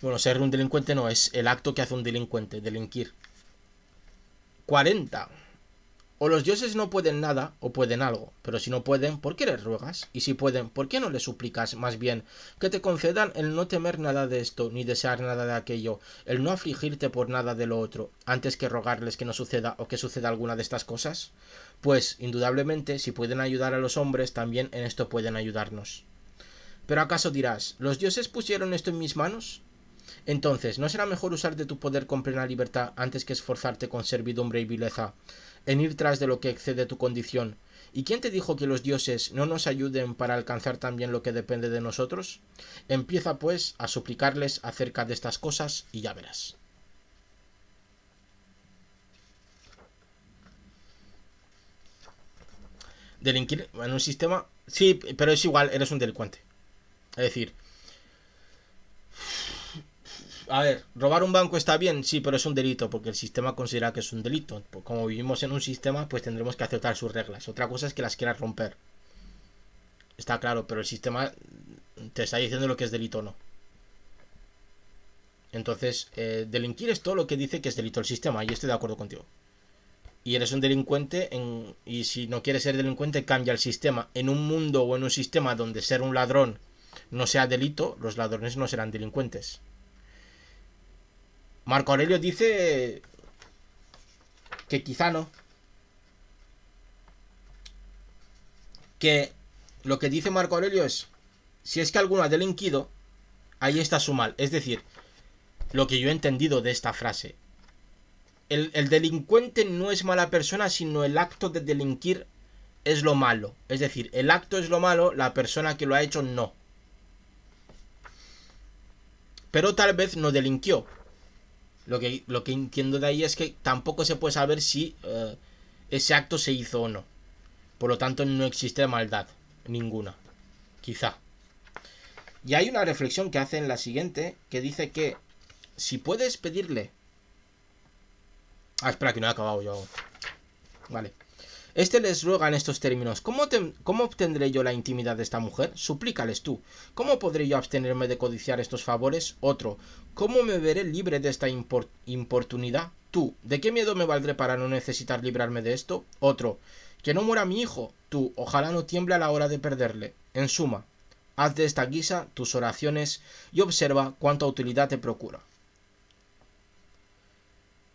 Bueno, ser un delincuente no, es el acto que hace un delincuente, delinquir. 40. O los dioses no pueden nada o pueden algo, pero si no pueden, ¿por qué les ruegas? Y si pueden, ¿por qué no les suplicas más bien que te concedan el no temer nada de esto, ni desear nada de aquello, el no afligirte por nada de lo otro, antes que rogarles que no suceda o que suceda alguna de estas cosas? Pues, indudablemente, si pueden ayudar a los hombres, también en esto pueden ayudarnos. Pero acaso dirás, ¿los dioses pusieron esto en mis manos? Entonces, ¿no será mejor usar de tu poder con plena libertad antes que esforzarte con servidumbre y vileza en ir tras de lo que excede tu condición. ¿Y quién te dijo que los dioses no nos ayuden para alcanzar también lo que depende de nosotros? Empieza pues a suplicarles acerca de estas cosas y ya verás. Delinquir en un sistema... Sí, pero es igual, eres un delincuente. Es decir, a ver, robar un banco está bien, sí, pero es un delito, porque el sistema considera que es un delito. Pues como vivimos en un sistema, pues tendremos que aceptar sus reglas. Otra cosa es que las quieras romper. Está claro, pero el sistema te está diciendo lo que es delito o no. Entonces, eh, delinquir es todo lo que dice que es delito el sistema, y estoy de acuerdo contigo. Y eres un delincuente, y si no quieres ser delincuente, cambia el sistema. En un mundo o en un sistema donde ser un ladrón no sea delito, los ladrones no serán delincuentes. Marco Aurelio dice que quizá no. Que lo que dice Marco Aurelio es, si es que alguno ha delinquido, ahí está su mal. Es decir, lo que yo he entendido de esta frase. El, el delincuente no es mala persona, sino el acto de delinquir es lo malo. Es decir, el acto es lo malo, la persona que lo ha hecho no. Pero tal vez no delinquió, lo que, lo que entiendo de ahí es que tampoco se puede saber si eh, ese acto se hizo o no. Por lo tanto, no existe maldad ninguna. Quizá. Y hay una reflexión que hace en la siguiente que dice que si puedes pedirle... Ah, espera, que no he acabado yo. Vale. Este les ruega en estos términos, ¿cómo, obtendré yo la intimidad de esta mujer? Suplícales tú. ¿Cómo podré yo abstenerme de codiciar estos favores? Otro. ¿Cómo me veré libre de esta importunidad? Tú. ¿De qué miedo me valdré para no necesitar librarme de esto? Otro. Que no muera mi hijo. Tú. Ojalá no tiemble a la hora de perderle. En suma, haz de esta guisa tus oraciones y observa cuánta utilidad te procura.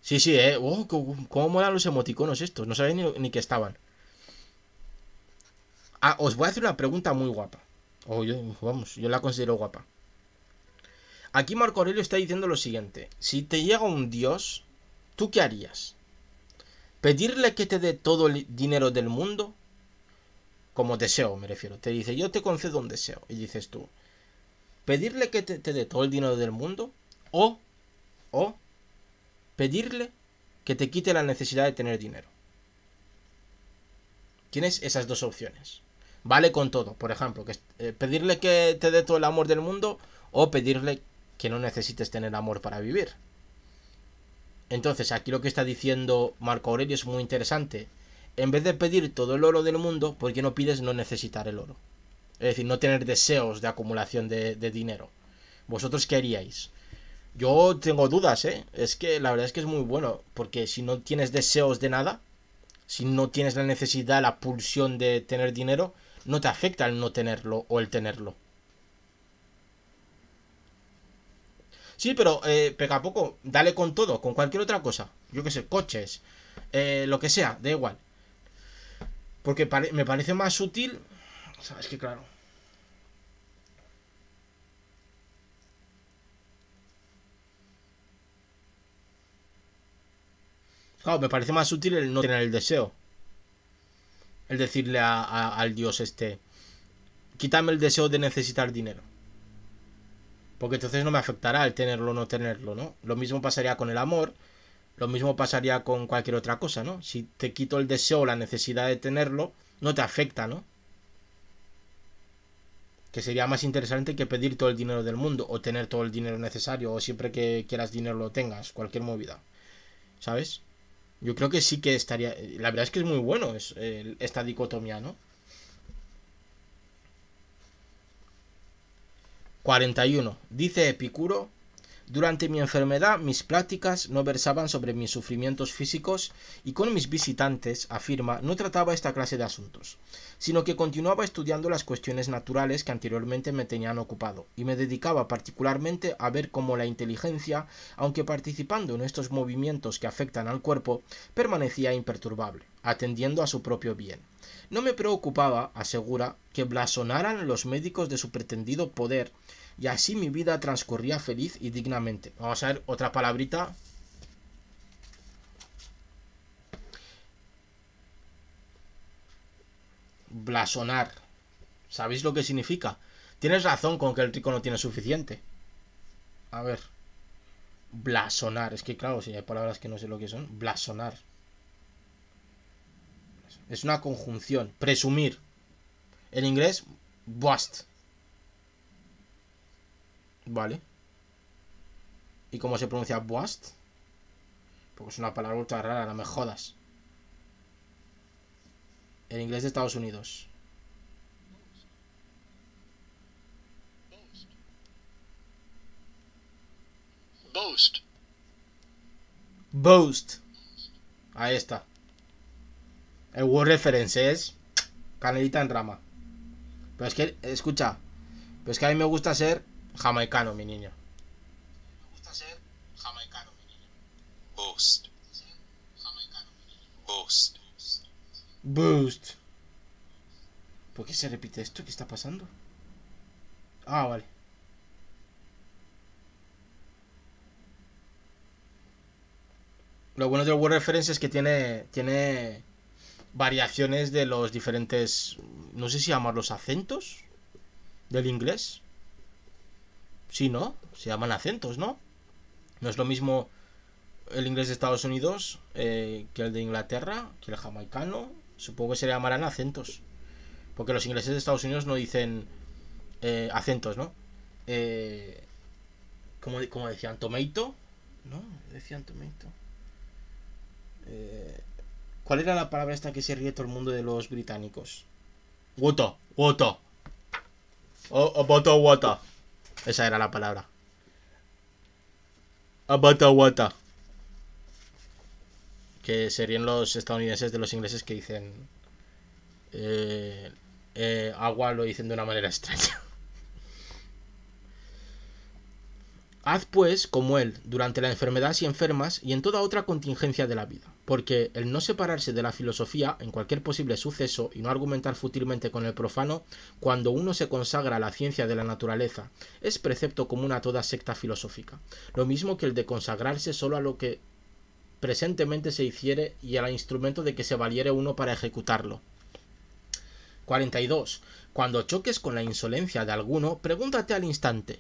Sí, sí, eh. Oh, cómo molan los emoticonos estos. No sabéis ni, que estaban. Ah, os voy a hacer una pregunta muy guapa. yo, vamos, yo la considero guapa. Aquí Marco Aurelio está diciendo lo siguiente. Si te llega un dios, ¿tú qué harías? ¿Pedirle que te dé todo el dinero del mundo? Como deseo, me refiero. Te dice, yo te concedo un deseo. Y dices tú, ¿pedirle que te dé todo el dinero del mundo? O, o, pedirle que te quite la necesidad de tener dinero. Tienes esas dos opciones. Vale con todo, por ejemplo, eh, pedirle que te dé todo el amor del mundo o pedirle que no necesites tener amor para vivir. Entonces, aquí lo que está diciendo Marco Aurelio es muy interesante. En vez de pedir todo el oro del mundo, ¿por qué no pides no necesitar el oro? Es decir, no tener deseos de acumulación de, de dinero. ¿Vosotros qué haríais? Yo tengo dudas, ¿eh? Es que la verdad es que es muy bueno, porque si no tienes deseos de nada, si no tienes la necesidad, la pulsión de tener dinero, no te afecta el no tenerlo o el tenerlo. Sí, pero eh, pega poco, dale con todo, con cualquier otra cosa. Yo qué sé, coches, eh, lo que sea, da igual. Porque me parece más útil. O sea, es que claro. Claro, me parece más útil el no tener el deseo. El decirle a, al dios este, quítame el deseo de necesitar dinero. Porque entonces no me afectará el tenerlo o no tenerlo, ¿no? Lo mismo pasaría con el amor, lo mismo pasaría con cualquier otra cosa, ¿no? Si te quito el deseo o la necesidad de tenerlo, no te afecta, ¿no? Que sería más interesante que pedir todo el dinero del mundo o tener todo el dinero necesario o siempre que quieras dinero lo tengas, cualquier movida. ¿Sabes? Yo creo que sí que estaría. Eh, la verdad es que es muy bueno es, esta dicotomía, ¿no? 41. Dice Epicuro durante mi enfermedad mis prácticas no versaban sobre mis sufrimientos físicos y con mis visitantes, afirma, no trataba esta clase de asuntos, sino que continuaba estudiando las cuestiones naturales que anteriormente me tenían ocupado y me dedicaba particularmente a ver cómo la inteligencia, aunque participando en estos movimientos que afectan al cuerpo, permanecía imperturbable, atendiendo a su propio bien. No me preocupaba, asegura, que blasonaran los médicos de su pretendido poder y así mi vida transcurría feliz y dignamente. Vamos a ver otra palabrita. Blasonar. ¿Sabéis lo que significa? Tienes razón con que el rico no tiene suficiente. A ver. Blasonar. Es que claro, si hay palabras que no sé lo que son. Blasonar. Es una conjunción. Presumir. En inglés, boast. Vale. ¿Y cómo se pronuncia Boast? Porque es una palabra ultra rara, no me jodas. En inglés de Estados Unidos. Boast. Boast. Ahí está. El word reference es canelita en rama. Pero es que, escucha, pero es que a mí me gusta ser Jamaicano, mi niño. Me gusta ser jamaicano, mi niño. Boost. Boost. Boost. ¿Por qué se repite esto? ¿Qué está pasando? Ah, vale. Lo bueno de Word Reference es que tiene, tiene variaciones de los diferentes, no sé si llamarlos acentos del inglés. Sí, ¿no? Se llaman acentos, ¿no? No es lo mismo el inglés de Estados Unidos eh, que el de Inglaterra, que el jamaicano. Supongo que se le llamarán acentos. Porque los ingleses de Estados Unidos no dicen eh, acentos, ¿no? Eh, como, como, decían, tomato. ¿No? Decían tomato. Eh, ¿Cuál era la palabra esta que se ríe todo el mundo de los británicos? Woto, woto. O, o esa era la palabra. Abatawata. Que serían los estadounidenses de los ingleses que dicen... Eh, eh, agua lo dicen de una manera [laughs] extraña. Haz pues como Él durante la enfermedad si enfermas y en toda otra contingencia de la vida, porque el no separarse de la filosofía en cualquier posible suceso y no argumentar fútilmente con el profano cuando uno se consagra a la ciencia de la naturaleza es precepto común a toda secta filosófica, lo mismo que el de consagrarse solo a lo que presentemente se hiciere y al instrumento de que se valiere uno para ejecutarlo. 42. Cuando choques con la insolencia de alguno, pregúntate al instante,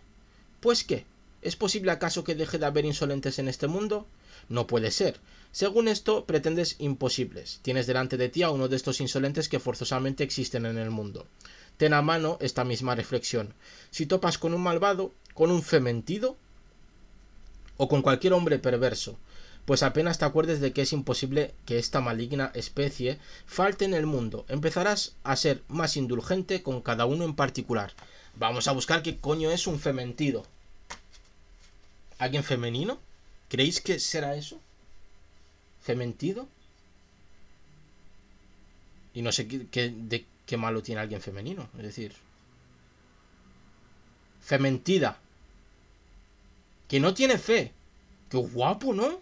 ¿pues qué? ¿Es posible acaso que deje de haber insolentes en este mundo? No puede ser. Según esto, pretendes imposibles. Tienes delante de ti a uno de estos insolentes que forzosamente existen en el mundo. Ten a mano esta misma reflexión. Si topas con un malvado, con un fementido o con cualquier hombre perverso, pues apenas te acuerdes de que es imposible que esta maligna especie falte en el mundo. Empezarás a ser más indulgente con cada uno en particular. Vamos a buscar qué coño es un fementido. ¿Alguien femenino? ¿Creéis que será eso? ¿Fementido? Y no sé qué, de qué malo tiene alguien femenino. Es decir, fementida. Que no tiene fe. Qué guapo, ¿no?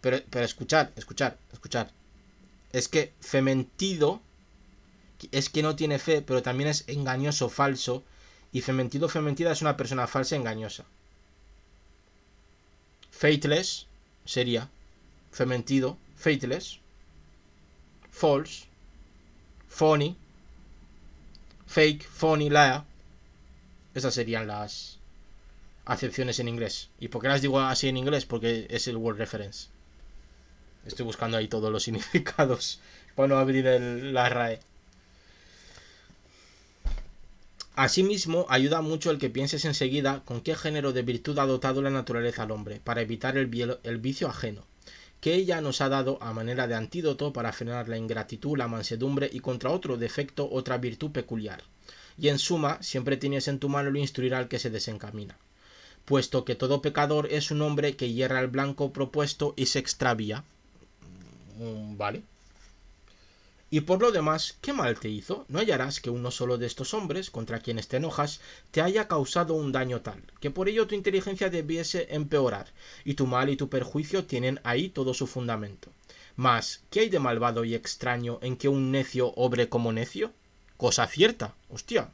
Pero, pero escuchar, escuchar, escuchad. Es que fementido es que no tiene fe, pero también es engañoso, falso. Y fementido, fementida es una persona falsa, engañosa. Faithless sería fementido, faithless, false, phony, fake, phony, liar. Esas serían las acepciones en inglés. ¿Y por qué las digo así en inglés? Porque es el word reference. Estoy buscando ahí todos los [laughs] significados para no abrir el, la RAE. Asimismo, ayuda mucho el que pienses enseguida con qué género de virtud ha dotado la naturaleza al hombre, para evitar el, vicio ajeno, que ella nos ha dado a manera de antídoto para frenar la ingratitud, la mansedumbre y contra otro defecto otra virtud peculiar. Y en suma, siempre tienes en tu mano lo instruir al que se desencamina, puesto que todo pecador es un hombre que hierra el blanco propuesto y se extravía. Mm, vale. Y por lo demás, ¿qué mal te hizo? No hallarás que uno solo de estos hombres, contra quienes te enojas, te haya causado un daño tal, que por ello tu inteligencia debiese empeorar, y tu mal y tu perjuicio tienen ahí todo su fundamento. Mas, ¿qué hay de malvado y extraño en que un necio obre como necio? Cosa cierta, hostia.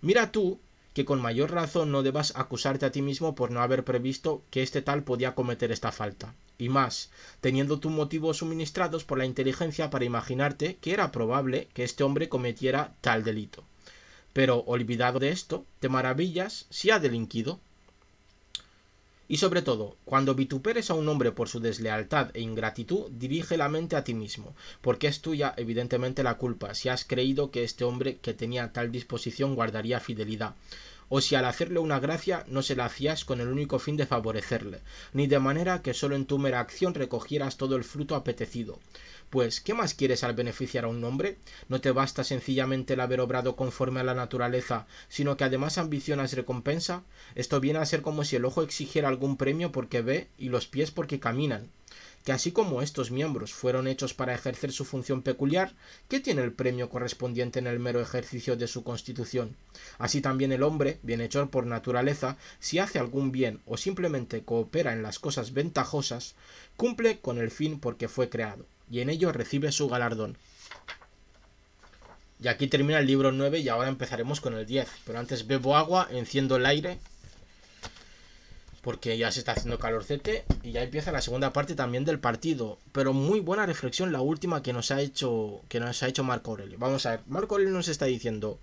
Mira tú que con mayor razón no debas acusarte a ti mismo por no haber previsto que este tal podía cometer esta falta y más, teniendo tus motivos suministrados por la inteligencia para imaginarte que era probable que este hombre cometiera tal delito. Pero olvidado de esto, te maravillas si ha delinquido. Y sobre todo, cuando vituperes a un hombre por su deslealtad e ingratitud, dirige la mente a ti mismo, porque es tuya evidentemente la culpa si has creído que este hombre que tenía tal disposición guardaría fidelidad, o si al hacerle una gracia no se la hacías con el único fin de favorecerle, ni de manera que solo en tu mera acción recogieras todo el fruto apetecido. Pues, ¿qué más quieres al beneficiar a un hombre? ¿No te basta sencillamente el haber obrado conforme a la naturaleza, sino que además ambicionas recompensa? Esto viene a ser como si el ojo exigiera algún premio porque ve y los pies porque caminan que así como estos miembros fueron hechos para ejercer su función peculiar, que tiene el premio correspondiente en el mero ejercicio de su constitución. Así también el hombre, bienhechor por naturaleza, si hace algún bien o simplemente coopera en las cosas ventajosas, cumple con el fin porque fue creado, y en ello recibe su galardón. Y aquí termina el libro 9 y ahora empezaremos con el 10, pero antes bebo agua, enciendo el aire porque ya se está haciendo calorcete y ya empieza la segunda parte también del partido. Pero muy buena reflexión la última que nos ha hecho, que nos ha hecho Marco Aurelio. Vamos a ver, Marco Aurelio nos está diciendo,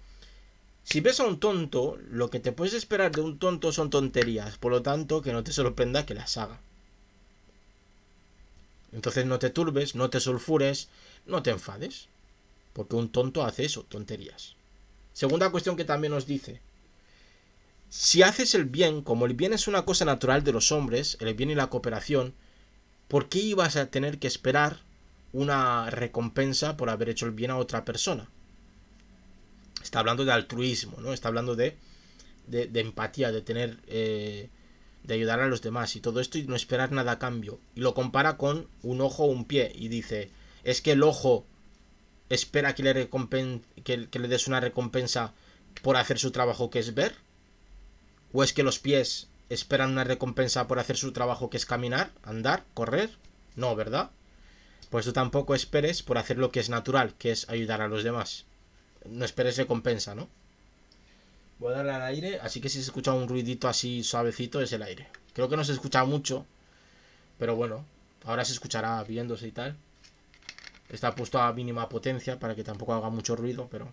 si ves a un tonto, lo que te puedes esperar de un tonto son tonterías, por lo tanto que no te sorprenda que las haga. Entonces no te turbes, no te sulfures, no te enfades, porque un tonto hace eso, tonterías. Segunda cuestión que también nos dice, si haces el bien, como el bien es una cosa natural de los hombres, el bien y la cooperación, ¿por qué ibas a tener que esperar una recompensa por haber hecho el bien a otra persona? Está hablando de altruismo, ¿no? Está hablando de, empatía, de tener... Eh, de ayudar a los demás y todo esto y no esperar nada a cambio. Y lo compara con un ojo o un pie y dice, es que el ojo espera que le, que, que le des una recompensa por hacer su trabajo que es ver ¿O es que los pies esperan una recompensa por hacer su trabajo que es caminar, andar, correr? No, ¿verdad? Pues tú tampoco esperes por hacer lo que es natural, que es ayudar a los demás. No esperes recompensa, ¿no? Voy a darle al aire, así que si se escucha un ruidito así suavecito es el aire. Creo que no se escucha mucho, pero bueno, ahora se escuchará viéndose y tal. Está puesto a mínima potencia para que tampoco haga mucho ruido, pero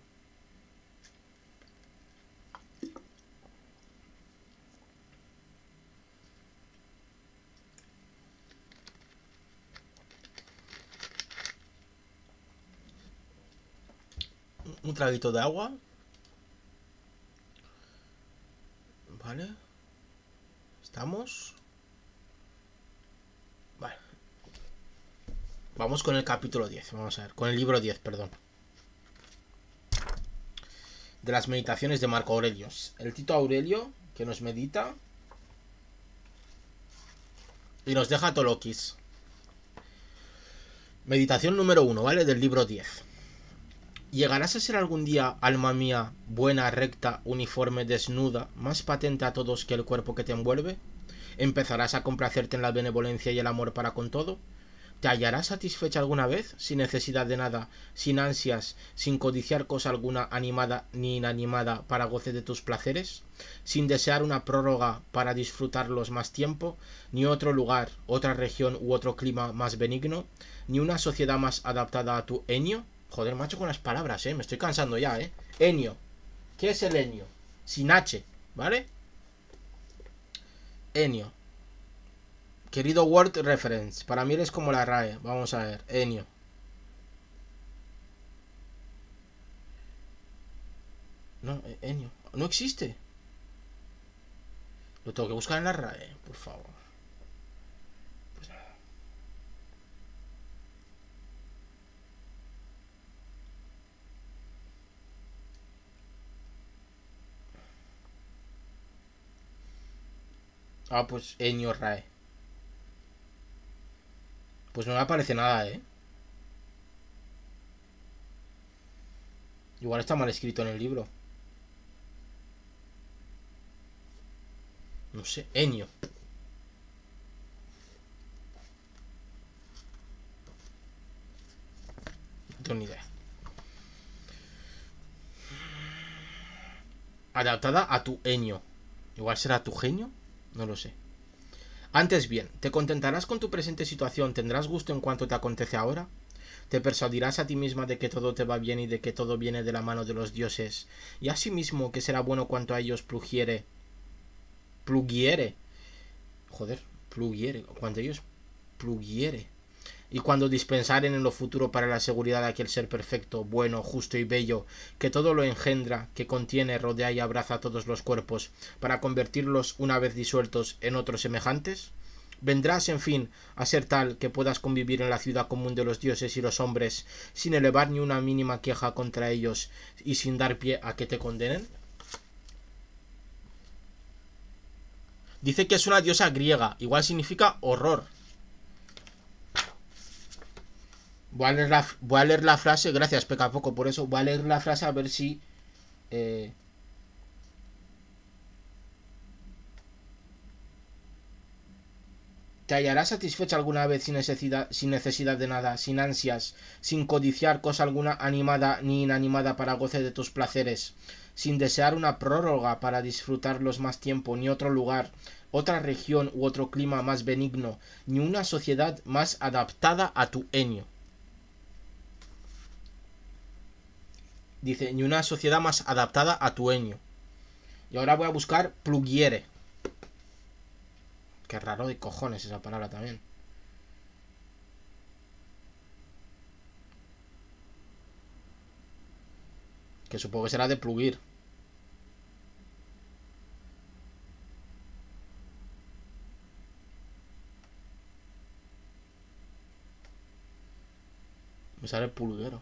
un traguito de agua. Vale. Estamos. Vale. Vamos con el capítulo 10. Vamos a ver. Con el libro 10, perdón. De las meditaciones de Marco Aurelio. El Tito Aurelio, que nos medita. Y nos deja Tolokis Meditación número 1, ¿vale? Del libro 10. ¿Llegarás a ser algún día, alma mía, buena, recta, uniforme, desnuda, más patente a todos que el cuerpo que te envuelve? ¿Empezarás a complacerte en la benevolencia y el amor para con todo? ¿Te hallarás satisfecha alguna vez, sin necesidad de nada, sin ansias, sin codiciar cosa alguna animada ni inanimada para goce de tus placeres? ¿Sin desear una prórroga para disfrutarlos más tiempo, ni otro lugar, otra región u otro clima más benigno, ni una sociedad más adaptada a tu enio? Joder, macho, con las palabras, ¿eh? Me estoy cansando ya, ¿eh? Enio. ¿Qué es el enio? Sin H, ¿vale? Enio. Querido Word Reference. Para mí eres como la RAE. Vamos a ver. Enio. No, eh, Enio. No existe. Lo tengo que buscar en la RAE, por favor. Ah, pues Eño Rae. Pues no me aparece nada, ¿eh? Igual está mal escrito en el libro. No sé, Enio. No tengo ni idea. Adaptada a tu Enio. Igual será tu genio. No lo sé. Antes bien, ¿te contentarás con tu presente situación? ¿Tendrás gusto en cuanto te acontece ahora? ¿Te persuadirás a ti misma de que todo te va bien y de que todo viene de la mano de los dioses? Y asimismo que será bueno cuanto a ellos plugiere. Plugiere. Joder, plugiere. Cuanto a ellos plugiere y cuando dispensaren en lo futuro para la seguridad de aquel ser perfecto, bueno, justo y bello, que todo lo engendra, que contiene, rodea y abraza a todos los cuerpos, para convertirlos una vez disueltos en otros semejantes? Vendrás, en fin, a ser tal que puedas convivir en la ciudad común de los dioses y los hombres, sin elevar ni una mínima queja contra ellos y sin dar pie a que te condenen? Dice que es una diosa griega, igual significa horror. Voy a, leer la, frase, gracias Peca Poco por eso, voy a leer la frase a ver si... Eh, ¿Te hallarás satisfecha alguna vez sin necesidad, sin necesidad de nada, sin ansias, sin codiciar cosa alguna animada ni inanimada para goce de tus placeres, sin desear una prórroga para disfrutarlos más tiempo, ni otro lugar, otra región u otro clima más benigno, ni una sociedad más adaptada a tu enio? Dice, ni una sociedad más adaptada a tu Y ahora voy a buscar plugiere. Qué raro de cojones esa palabra también. Que supongo que será de plugir. Me sale pulguero.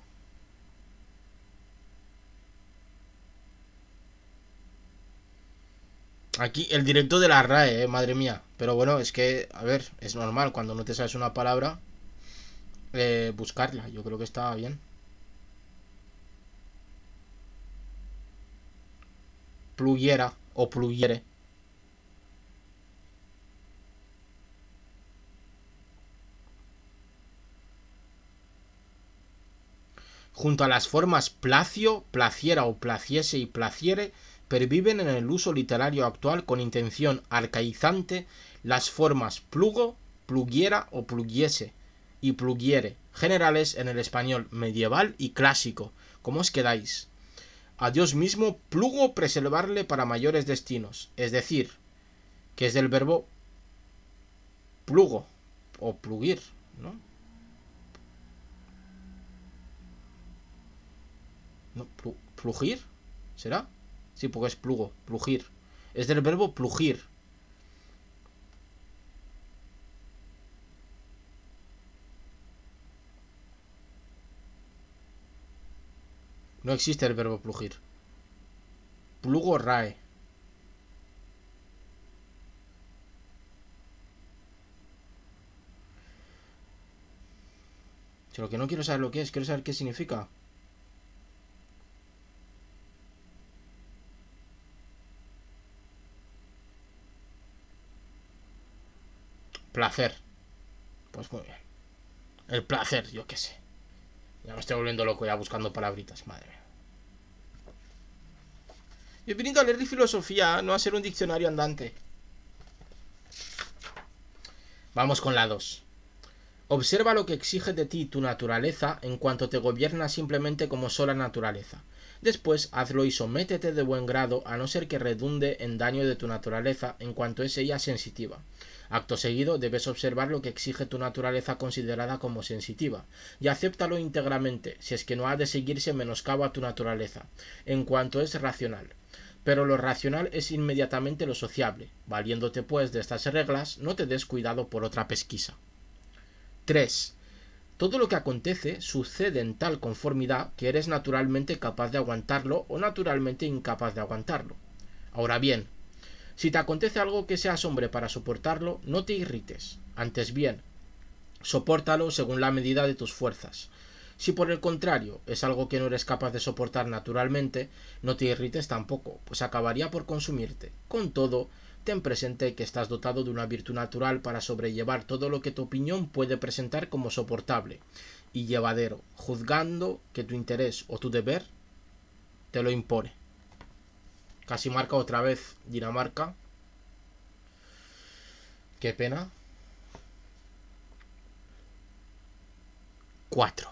Aquí el directo de la RAE, eh, madre mía. Pero bueno, es que, a ver, es normal. Cuando no te sabes una palabra, eh, buscarla. Yo creo que está bien. Pluyera o pluyere. Junto a las formas placio, placiera o placiese y placiere, perviven en el uso literario actual con intención arcaizante las formas plugo, pluguiera o pluguiese y plugiere, generales en el español medieval y clásico. como os quedáis? A Dios mismo plugo preservarle para mayores destinos, es decir, que es del verbo plugo o plugir, ¿no? ¿No? ¿Plugir? ¿Será? Sí, porque es plugo, plugir. Es del verbo plugir. No existe el verbo plugir. Plugo rae. Si lo que no quiero saber lo que es, quiero saber qué significa. Placer. Pues muy bien. El placer, yo qué sé. Ya me estoy volviendo loco ya buscando palabritas, madre mía. Yo a leer de filosofía, no a ser un diccionario andante. Vamos con la 2. Observa lo que exige de ti tu naturaleza en cuanto te gobierna simplemente como sola naturaleza. Después hazlo y sométete de buen grado a no ser que redunde en daño de tu naturaleza en cuanto es ella sensitiva. Acto seguido, debes observar lo que exige tu naturaleza considerada como sensitiva, y acéptalo íntegramente, si es que no ha de seguirse menoscabo a tu naturaleza, en cuanto es racional. Pero lo racional es inmediatamente lo sociable. Valiéndote pues de estas reglas, no te des cuidado por otra pesquisa. 3. Todo lo que acontece sucede en tal conformidad que eres naturalmente capaz de aguantarlo o naturalmente incapaz de aguantarlo. Ahora bien, si te acontece algo que seas hombre para soportarlo, no te irrites, antes bien, sopórtalo según la medida de tus fuerzas. Si por el contrario es algo que no eres capaz de soportar naturalmente, no te irrites tampoco, pues acabaría por consumirte. Con todo, ten presente que estás dotado de una virtud natural para sobrellevar todo lo que tu opinión puede presentar como soportable y llevadero, juzgando que tu interés o tu deber te lo impone. Casi marca otra vez Dinamarca. Qué pena. 4.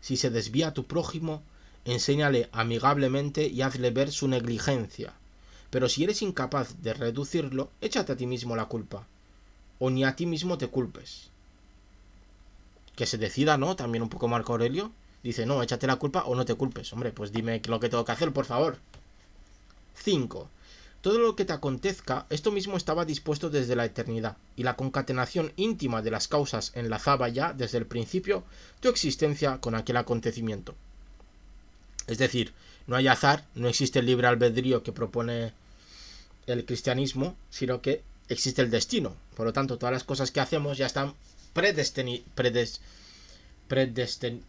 Si se desvía a tu prójimo, enséñale amigablemente y hazle ver su negligencia. Pero si eres incapaz de reducirlo, échate a ti mismo la culpa. O ni a ti mismo te culpes. Que se decida, ¿no? También un poco Marco Aurelio. Dice, no, échate la culpa o no te culpes. Hombre, pues dime lo que tengo que hacer, por favor. 5. Todo lo que te acontezca, esto mismo estaba dispuesto desde la eternidad, y la concatenación íntima de las causas enlazaba ya desde el principio tu existencia con aquel acontecimiento. Es decir, no hay azar, no existe el libre albedrío que propone el cristianismo, sino que existe el destino. Por lo tanto, todas las cosas que hacemos ya están predestin... predest... predesten,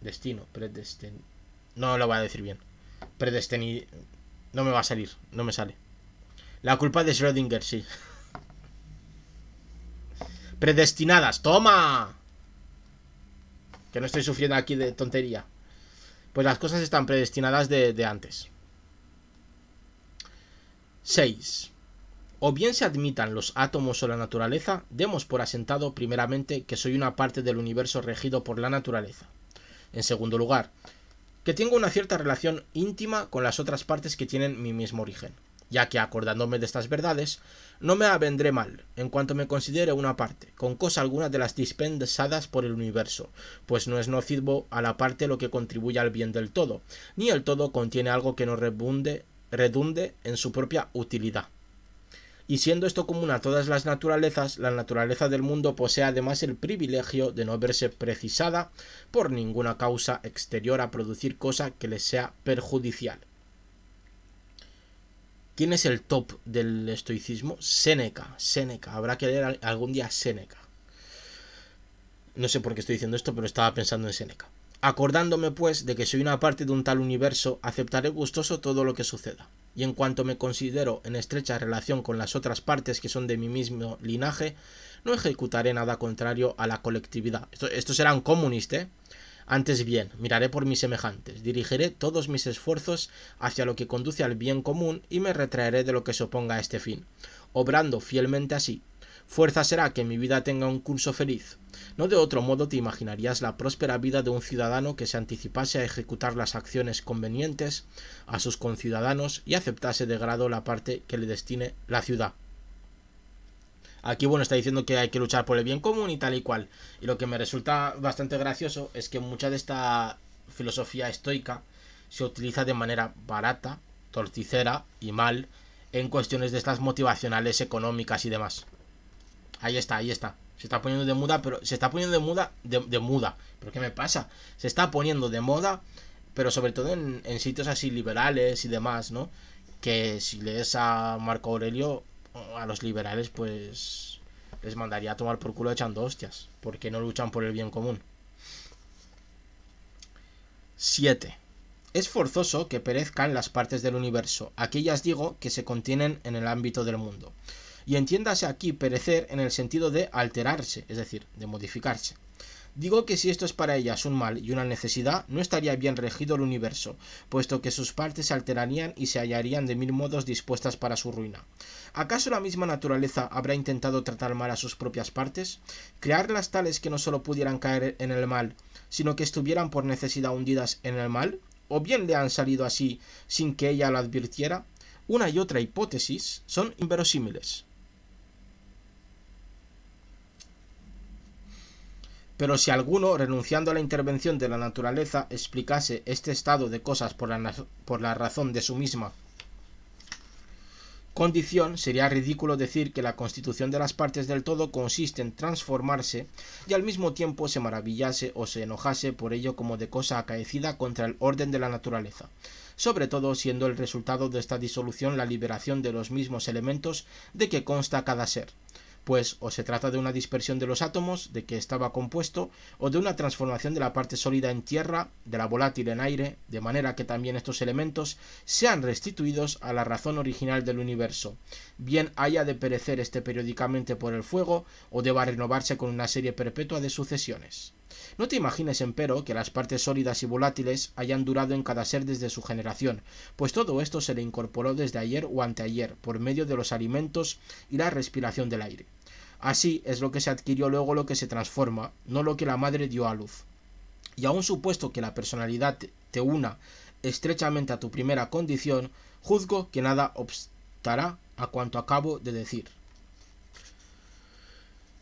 destino no lo voy a decir bien predestinado. No me va a salir, no me sale. La culpa de Schrödinger, sí. [laughs] Predestinadas, toma. Que no estoy sufriendo aquí de tontería. Pues las cosas están predestinadas de, de antes. 6. O bien se admitan los átomos o la naturaleza, demos por asentado primeramente que soy una parte del universo regido por la naturaleza. En segundo lugar, que tengo una cierta relación íntima con las otras partes que tienen mi mismo origen, ya que acordándome de estas verdades, no me avendré mal en cuanto me considere una parte, con cosa alguna de las dispensadas por el universo, pues no es nocivo a la parte lo que contribuye al bien del todo, ni el todo contiene algo que no redunde en su propia utilidad. Y siendo esto común a todas las naturalezas, la naturaleza del mundo posee además el privilegio de no verse precisada por ninguna causa exterior a producir cosa que le sea perjudicial. ¿Quién es el top del estoicismo? Séneca, Séneca. Habrá que leer algún día Séneca. No sé por qué estoy diciendo esto, pero estaba pensando en Séneca. Acordándome, pues, de que soy una parte de un tal universo, aceptaré gustoso todo lo que suceda y en cuanto me considero en estrecha relación con las otras partes que son de mi mismo linaje, no ejecutaré nada contrario a la colectividad. Esto, será un comuniste? ¿eh? Antes bien, miraré por mis semejantes, dirigiré todos mis esfuerzos hacia lo que conduce al bien común y me retraeré de lo que se oponga a este fin, obrando fielmente así, Fuerza será que mi vida tenga un curso feliz. No de otro modo te imaginarías la próspera vida de un ciudadano que se anticipase a ejecutar las acciones convenientes a sus conciudadanos y aceptase de grado la parte que le destine la ciudad. Aquí, bueno, está diciendo que hay que luchar por el bien común y tal y cual. Y lo que me resulta bastante gracioso es que mucha de esta filosofía estoica se utiliza de manera barata, torticera y mal en cuestiones de estas motivacionales económicas y demás. Ahí está, ahí está. Se está poniendo de moda, pero se está poniendo de moda, de, muda. ¿Pero qué me pasa? Se está poniendo de moda, pero sobre todo en, sitios así liberales y demás, ¿no? Que si lees a Marco Aurelio, a los liberales, pues les mandaría a tomar por culo echando hostias, porque no luchan por el bien común. 7. Es forzoso que perezcan las partes del universo, aquellas digo que se contienen en el ámbito del mundo y entiéndase aquí perecer en el sentido de alterarse, es decir, de modificarse. Digo que si esto es para ellas un mal y una necesidad, no estaría bien regido el universo, puesto que sus partes se alterarían y se hallarían de mil modos dispuestas para su ruina. ¿Acaso la misma naturaleza habrá intentado tratar mal a sus propias partes? ¿Crearlas tales que no solo pudieran caer en el mal, sino que estuvieran por necesidad hundidas en el mal? ¿O bien le han salido así sin que ella lo advirtiera? Una y otra hipótesis son inverosímiles. Pero si alguno, renunciando a la intervención de la naturaleza, explicase este estado de cosas por la, razón de su misma condición, sería ridículo decir que la constitución de las partes del todo consiste en transformarse y al mismo tiempo se maravillase o se enojase por ello como de cosa acaecida contra el orden de la naturaleza, sobre todo siendo el resultado de esta disolución la liberación de los mismos elementos de que consta cada ser pues o se trata de una dispersión de los átomos de que estaba compuesto o de una transformación de la parte sólida en tierra, de la volátil en aire, de manera que también estos elementos sean restituidos a la razón original del universo, bien haya de perecer este periódicamente por el fuego o deba renovarse con una serie perpetua de sucesiones. No te imagines, empero, que las partes sólidas y volátiles hayan durado en cada ser desde su generación, pues todo esto se le incorporó desde ayer o anteayer, por medio de los alimentos y la respiración del aire. Así es lo que se adquirió luego lo que se transforma, no lo que la madre dio a luz. Y aun supuesto que la personalidad te una estrechamente a tu primera condición, juzgo que nada obstará a cuanto acabo de decir.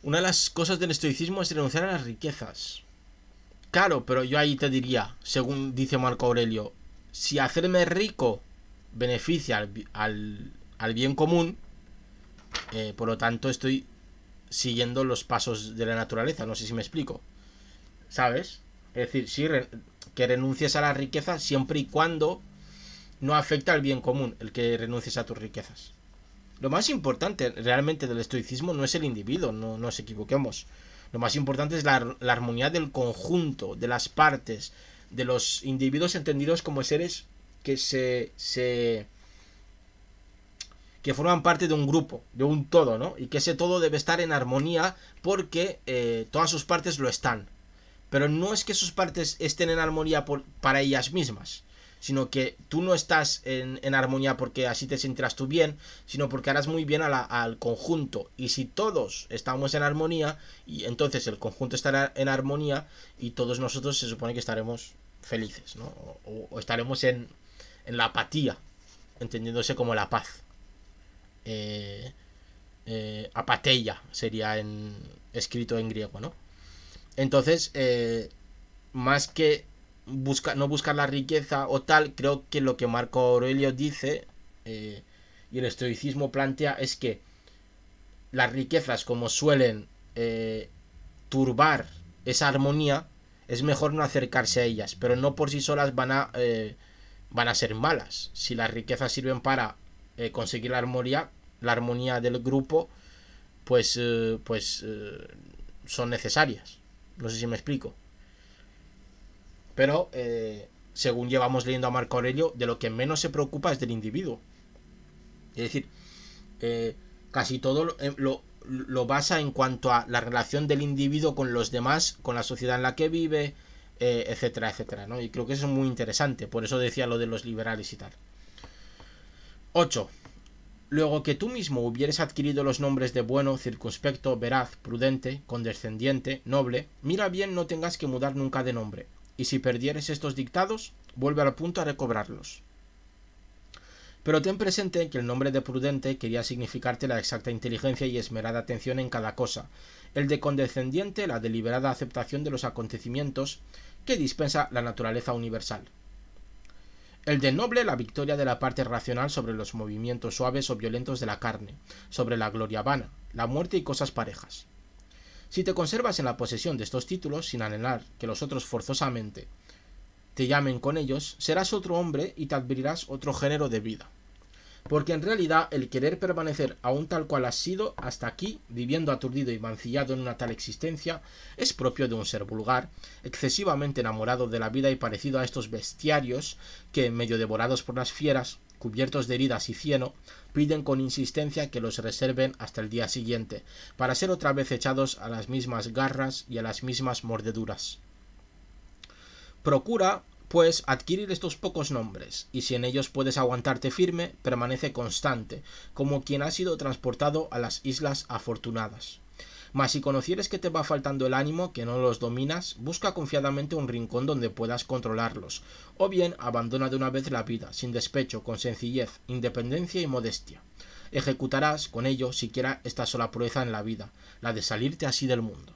Una de las cosas del estoicismo es renunciar a las riquezas. Claro, pero yo ahí te diría, según dice Marco Aurelio, si hacerme rico beneficia al, bien común, eh, por lo tanto estoy siguiendo los pasos de la naturaleza. No sé si me explico. ¿Sabes? Es decir, sí, que renuncies a la riqueza siempre y cuando no afecta al bien común el que renuncies a tus riquezas. Lo más importante realmente del estoicismo no es el individuo, no, nos equivoquemos. Lo más importante es la, la, armonía del conjunto, de las partes, de los individuos entendidos como seres que se, se, que forman parte de un grupo, de un todo, ¿no? Y que ese todo debe estar en armonía porque eh, todas sus partes lo están. Pero no es que sus partes estén en armonía por, para ellas mismas, sino que tú no estás en, armonía porque así te sentirás tú bien, sino porque harás muy bien al conjunto. Y si todos estamos en armonía, y entonces el conjunto estará en armonía y todos nosotros se supone que estaremos felices, ¿no? O, o estaremos en, en la apatía, entendiéndose como la paz eh, eh sería en, escrito en griego, ¿no? Entonces, eh, más que no buscar la riqueza o tal, creo que lo que Marco Aurelio dice eh, y el estoicismo plantea es que las riquezas, como suelen turbar esa armonía, es mejor no acercarse a ellas, pero no por sí solas van a, van a ser malas. Si las riquezas sirven para eh, conseguir la armonía, la armonía del grupo, pues, eh, pues eh, son necesarias. No sé si me explico. Pero, según llevamos leyendo a Marco Aurelio, de lo que menos se preocupa es del individuo. Es decir, casi todo lo, lo, basa en cuanto a la relación del individuo con los demás, con la sociedad en la que vive, etcétera, etcétera. ¿no? Y creo que eso es muy interesante. Por eso decía lo de los liberales y tal. 8. Luego que tú mismo hubieres adquirido los nombres de bueno, circunspecto, veraz, prudente, condescendiente, noble, mira bien no tengas que mudar nunca de nombre, y si perdieres estos dictados, vuelve al punto a recobrarlos. Pero ten presente que el nombre de prudente quería significarte la exacta inteligencia y esmerada atención en cada cosa, el de condescendiente la deliberada aceptación de los acontecimientos que dispensa la naturaleza universal. El de noble, la victoria de la parte racional sobre los movimientos suaves o violentos de la carne, sobre la gloria vana, la muerte y cosas parejas. Si te conservas en la posesión de estos títulos sin anhelar que los otros forzosamente te llamen con ellos, serás otro hombre y te adquirirás otro género de vida porque en realidad el querer permanecer aún tal cual has sido hasta aquí, viviendo aturdido y mancillado en una tal existencia, es propio de un ser vulgar, excesivamente enamorado de la vida y parecido a estos bestiarios que, medio devorados por las fieras, cubiertos de heridas y cieno, piden con insistencia que los reserven hasta el día siguiente, para ser otra vez echados a las mismas garras y a las mismas mordeduras. Procura, pues adquirir estos pocos nombres, y si en ellos puedes aguantarte firme, permanece constante, como quien ha sido transportado a las islas afortunadas. Mas si conocieres que te va faltando el ánimo, que no los dominas, busca confiadamente un rincón donde puedas controlarlos, o bien abandona de una vez la vida, sin despecho, con sencillez, independencia y modestia. Ejecutarás con ello siquiera esta sola proeza en la vida, la de salirte así del mundo.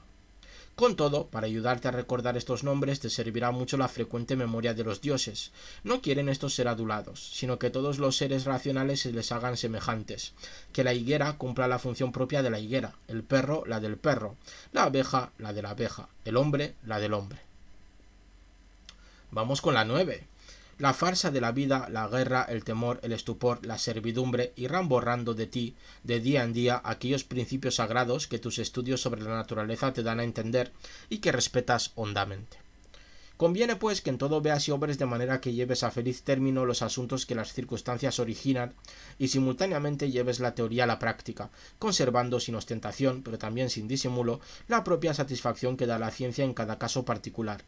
Con todo, para ayudarte a recordar estos nombres te servirá mucho la frecuente memoria de los dioses. No quieren estos ser adulados, sino que todos los seres racionales se les hagan semejantes, que la higuera cumpla la función propia de la higuera, el perro la del perro, la abeja la de la abeja, el hombre la del hombre. Vamos con la 9. La farsa de la vida, la guerra, el temor, el estupor, la servidumbre irán borrando de ti, de día en día, aquellos principios sagrados que tus estudios sobre la naturaleza te dan a entender y que respetas hondamente. Conviene pues que en todo veas y obres de manera que lleves a feliz término los asuntos que las circunstancias originan y simultáneamente lleves la teoría a la práctica, conservando sin ostentación, pero también sin disimulo, la propia satisfacción que da la ciencia en cada caso particular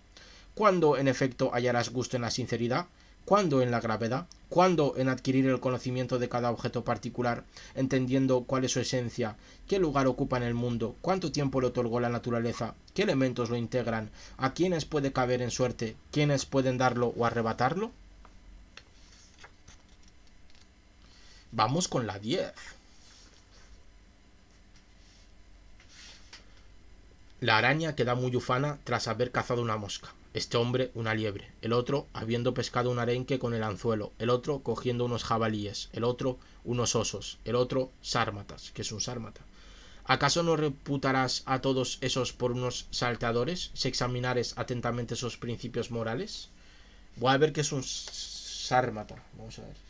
¿Cuándo, en efecto hallarás gusto en la sinceridad, cuándo en la gravedad, cuándo en adquirir el conocimiento de cada objeto particular, entendiendo cuál es su esencia, qué lugar ocupa en el mundo, cuánto tiempo le otorgó la naturaleza, qué elementos lo integran, a quiénes puede caber en suerte, quiénes pueden darlo o arrebatarlo? Vamos con la 10. La araña queda muy ufana tras haber cazado una mosca este hombre una liebre, el otro habiendo pescado un arenque con el anzuelo, el otro cogiendo unos jabalíes, el otro unos osos, el otro sármatas, que es un sármata. ¿Acaso no reputarás a todos esos por unos saltadores, si examinares atentamente esos principios morales? Voy a ver que es un sármata. Vamos a ver.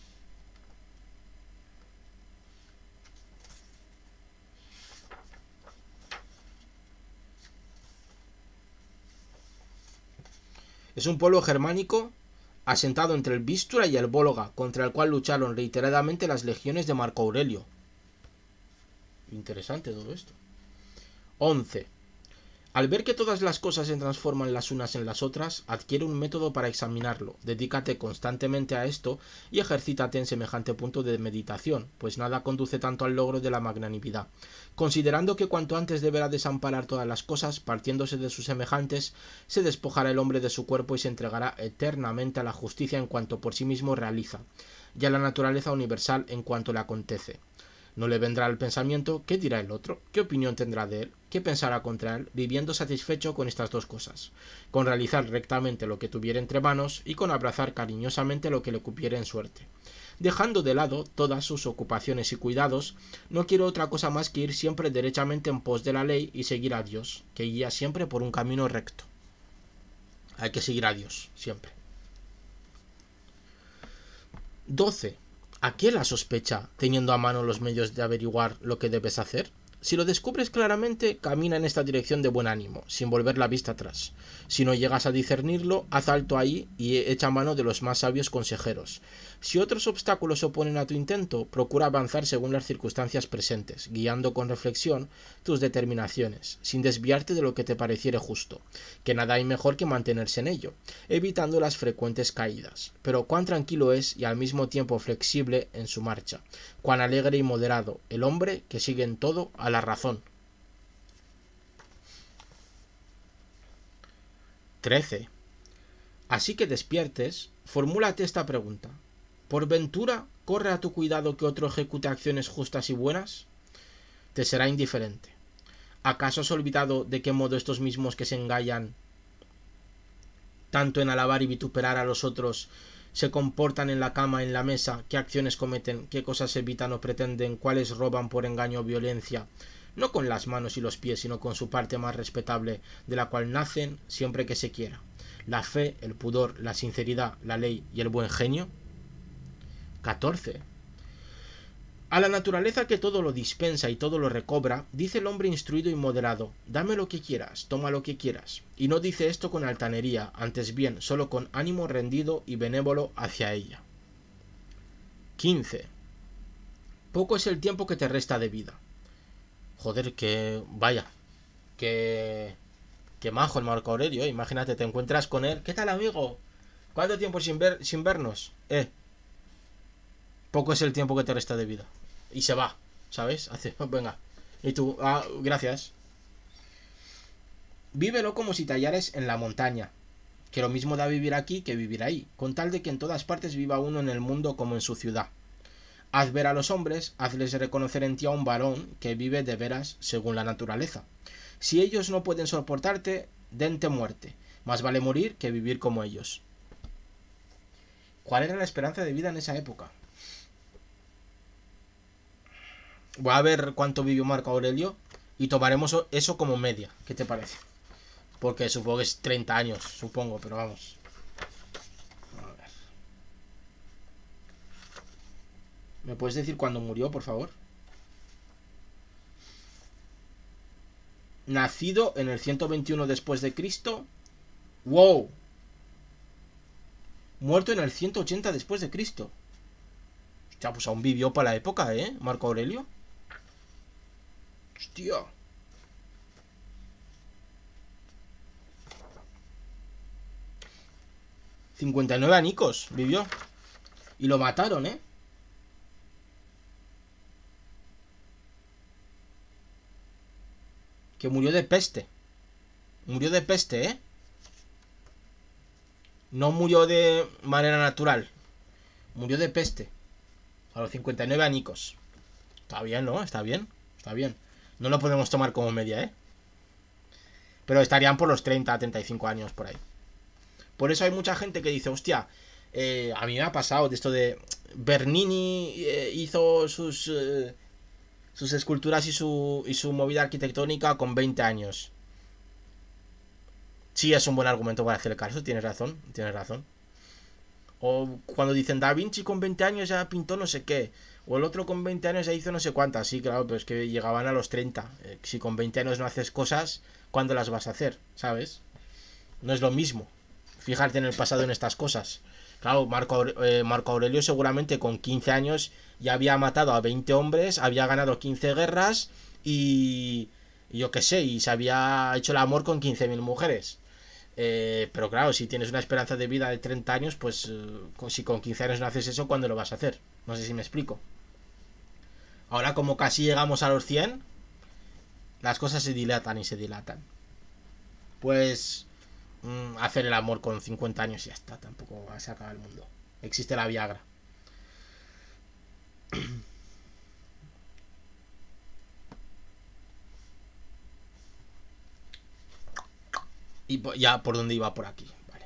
Es un pueblo germánico asentado entre el Vístula y el Bóloga, contra el cual lucharon reiteradamente las legiones de Marco Aurelio. Interesante todo esto. 11. Al ver que todas las cosas se transforman las unas en las otras, adquiere un método para examinarlo, dedícate constantemente a esto y ejercítate en semejante punto de meditación, pues nada conduce tanto al logro de la magnanimidad. Considerando que cuanto antes deberá desamparar todas las cosas, partiéndose de sus semejantes, se despojará el hombre de su cuerpo y se entregará eternamente a la justicia en cuanto por sí mismo realiza, y a la naturaleza universal en cuanto le acontece. No le vendrá el pensamiento qué dirá el otro, qué opinión tendrá de él, qué pensará contra él, viviendo satisfecho con estas dos cosas, con realizar rectamente lo que tuviera entre manos y con abrazar cariñosamente lo que le cupiera en suerte. Dejando de lado todas sus ocupaciones y cuidados, no quiero otra cosa más que ir siempre derechamente en pos de la ley y seguir a Dios, que guía siempre por un camino recto. Hay que seguir a Dios, siempre. 12. ¿A qué la sospecha, teniendo a mano los medios de averiguar lo que debes hacer? Si lo descubres claramente, camina en esta dirección de buen ánimo, sin volver la vista atrás. Si no llegas a discernirlo, haz alto ahí y echa mano de los más sabios consejeros. Si otros obstáculos se oponen a tu intento, procura avanzar según las circunstancias presentes, guiando con reflexión tus determinaciones, sin desviarte de lo que te pareciere justo, que nada hay mejor que mantenerse en ello, evitando las frecuentes caídas. Pero cuán tranquilo es y al mismo tiempo flexible en su marcha, cuán alegre y moderado el hombre que sigue en todo a la razón. 13. Así que despiertes, formúlate esta pregunta. ¿Por ventura corre a tu cuidado que otro ejecute acciones justas y buenas? Te será indiferente. ¿Acaso has olvidado de qué modo estos mismos que se engañan tanto en alabar y vituperar a los otros se comportan en la cama, en la mesa, qué acciones cometen, qué cosas evitan o pretenden, cuáles roban por engaño o violencia, no con las manos y los pies, sino con su parte más respetable, de la cual nacen siempre que se quiera. La fe, el pudor, la sinceridad, la ley y el buen genio 14. A la naturaleza que todo lo dispensa y todo lo recobra, dice el hombre instruido y moderado, dame lo que quieras, toma lo que quieras. Y no dice esto con altanería, antes bien, solo con ánimo rendido y benévolo hacia ella. 15. Poco es el tiempo que te resta de vida. Joder, que... vaya. Que... Que majo el Marco Aurelio, ¿eh? imagínate, te encuentras con él. ¿Qué tal, amigo? ¿Cuánto tiempo sin, ver... sin vernos? Eh, poco es el tiempo que te resta de vida. Y se va, ¿sabes? [laughs] Hace, venga. Y tú, ah, gracias. Vívelo como si tallares en la montaña, que lo mismo da vivir aquí que vivir ahí, con tal de que en todas partes viva uno en el mundo como en su ciudad. Haz ver a los hombres, hazles reconocer en ti a un varón que vive de veras según la naturaleza. Si ellos no pueden soportarte, dente muerte. Más vale morir que vivir como ellos. ¿Cuál era la esperanza de vida en esa época? Voy a ver cuánto vivió Marco Aurelio y tomaremos eso como media. ¿Qué te parece? Porque supongo que es 30 años, supongo, pero vamos. A ver. ¿Me puedes decir cuándo murió, por favor? Nacido en el 121 después de Cristo. ¡Wow! Muerto en el 180 después de Cristo. pues aún vivió para la época, ¿eh? Marco Aurelio. Hostia. ¿59 anicos vivió? Y lo mataron, ¿eh? Que murió de peste. Murió de peste, ¿eh? No murió de manera natural. Murió de peste. A los 59 anicos. Está bien, ¿no? Está bien. Está bien. No lo podemos tomar como media, ¿eh? Pero estarían por los 30, 35 años por ahí. Por eso hay mucha gente que dice, hostia, eh, a mí me ha pasado esto de... Bernini eh, hizo sus, eh, sus esculturas y su, y su movida arquitectónica con 20 años. Sí, es un buen argumento para hacer el caso, tienes razón, tienes razón. O cuando dicen Da Vinci con 20 años ya pintó no sé qué. O el otro con 20 años ya hizo no sé cuántas. Sí, claro, pero es que llegaban a los 30. Eh, si con 20 años no haces cosas, ¿cuándo las vas a hacer? ¿Sabes? No es lo mismo. Fijarte en el pasado en estas cosas. Claro, Marco, Aurelio, eh, Marco Aurelio seguramente con 15 años ya había matado a 20 hombres, había ganado 15 guerras y... Yo qué sé, y se había hecho el amor con 15.000 mujeres. Eh, pero claro, si tienes una esperanza de vida de 30 años, pues si con 15 años no haces eso, ¿cuándo lo vas a hacer? No sé si me explico. Ahora como casi llegamos a los 100, las cosas se dilatan y se dilatan. Pues mm, hacer el amor con 50 años y ya está, tampoco se acaba el mundo. Existe la Viagra. Y ya por dónde iba por aquí, vale.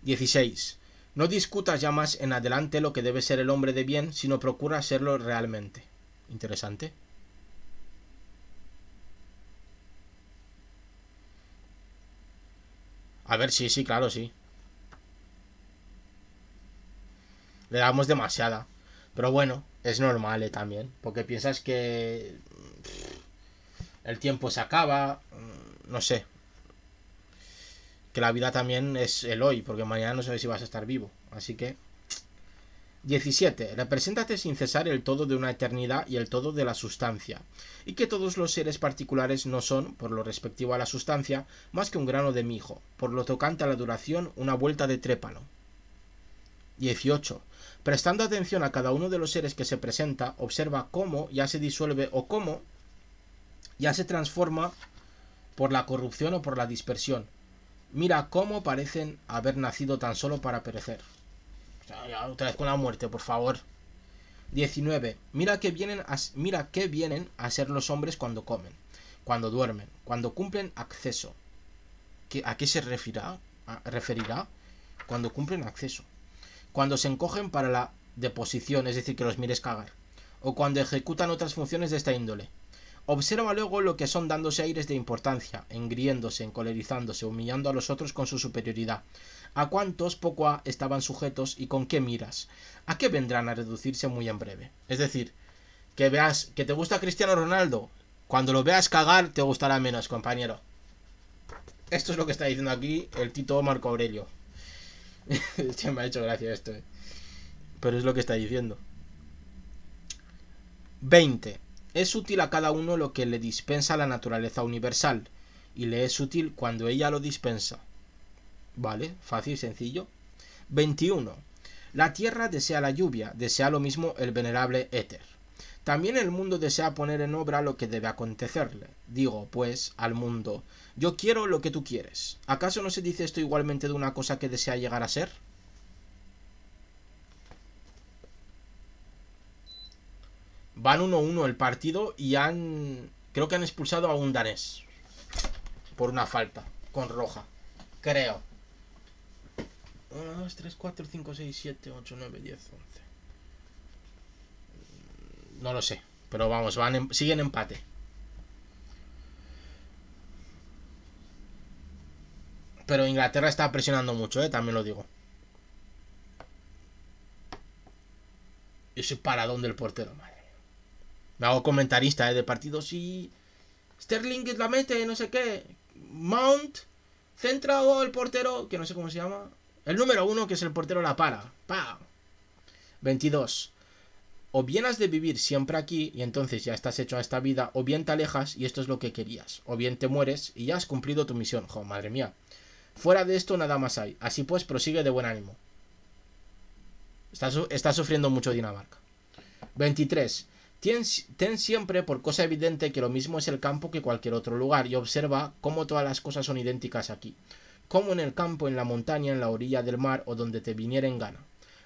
16. No discutas ya más en adelante lo que debe ser el hombre de bien, sino procura serlo realmente. Interesante. A ver, sí, sí, claro, sí. Le damos demasiada. Pero bueno, es normal eh, también. Porque piensas que mm, el tiempo se acaba. Mm, no sé que la vida también es el hoy, porque mañana no sabes si vas a estar vivo. Así que... 17. Represéntate sin cesar el todo de una eternidad y el todo de la sustancia, y que todos los seres particulares no son, por lo respectivo a la sustancia, más que un grano de mijo, por lo tocante a la duración, una vuelta de trépano. 18. Prestando atención a cada uno de los seres que se presenta, observa cómo ya se disuelve o cómo ya se transforma por la corrupción o por la dispersión, Mira cómo parecen haber nacido tan solo para perecer. otra vez con la muerte, por favor. 19. Mira qué vienen a, mira vienen a ser los hombres cuando comen, cuando duermen, cuando cumplen acceso. ¿A qué se referirá? Cuando cumplen acceso. Cuando se encogen para la deposición, es decir, que los mires cagar. O cuando ejecutan otras funciones de esta índole. Observa luego lo que son dándose aires de importancia, engriéndose, encolerizándose, humillando a los otros con su superioridad. ¿A cuántos poco a estaban sujetos y con qué miras? ¿A qué vendrán a reducirse muy en breve? Es decir, que veas que te gusta Cristiano Ronaldo, cuando lo veas cagar te gustará menos, compañero. Esto es lo que está diciendo aquí el Tito Marco Aurelio. [laughs] me ha hecho gracia esto, eh. pero es lo que está diciendo. 20. Es útil a cada uno lo que le dispensa la naturaleza universal, y le es útil cuando ella lo dispensa. ¿Vale? Fácil, y sencillo. 21. La tierra desea la lluvia, desea lo mismo el venerable éter. También el mundo desea poner en obra lo que debe acontecerle. Digo, pues, al mundo, yo quiero lo que tú quieres. ¿Acaso no se dice esto igualmente de una cosa que desea llegar a ser? Van 1-1 el partido y han. Creo que han expulsado a un danés. Por una falta. Con roja. Creo. 1, 2, 3, 4, 5, 6, 7, 8, 9, 10, 11. No lo sé. Pero vamos, siguen empate. Pero Inglaterra está presionando mucho, ¿eh? también lo digo. Ese dónde el portero, man. Me hago comentarista ¿eh? de partidos y... Sterling la mete, no sé qué. Mount centra o oh, el portero, que no sé cómo se llama. El número uno, que es el portero, la para. Pa. 22. O bien has de vivir siempre aquí y entonces ya estás hecho a esta vida, o bien te alejas y esto es lo que querías, o bien te mueres y ya has cumplido tu misión. Jo, madre mía. Fuera de esto nada más hay. Así pues, prosigue de buen ánimo. Está, está sufriendo mucho Dinamarca. 23. Ten, siempre por cosa evidente que lo mismo es el campo que cualquier otro lugar y observa cómo todas las cosas son idénticas aquí, como en el campo, en la montaña, en la orilla del mar o donde te viniera en gana.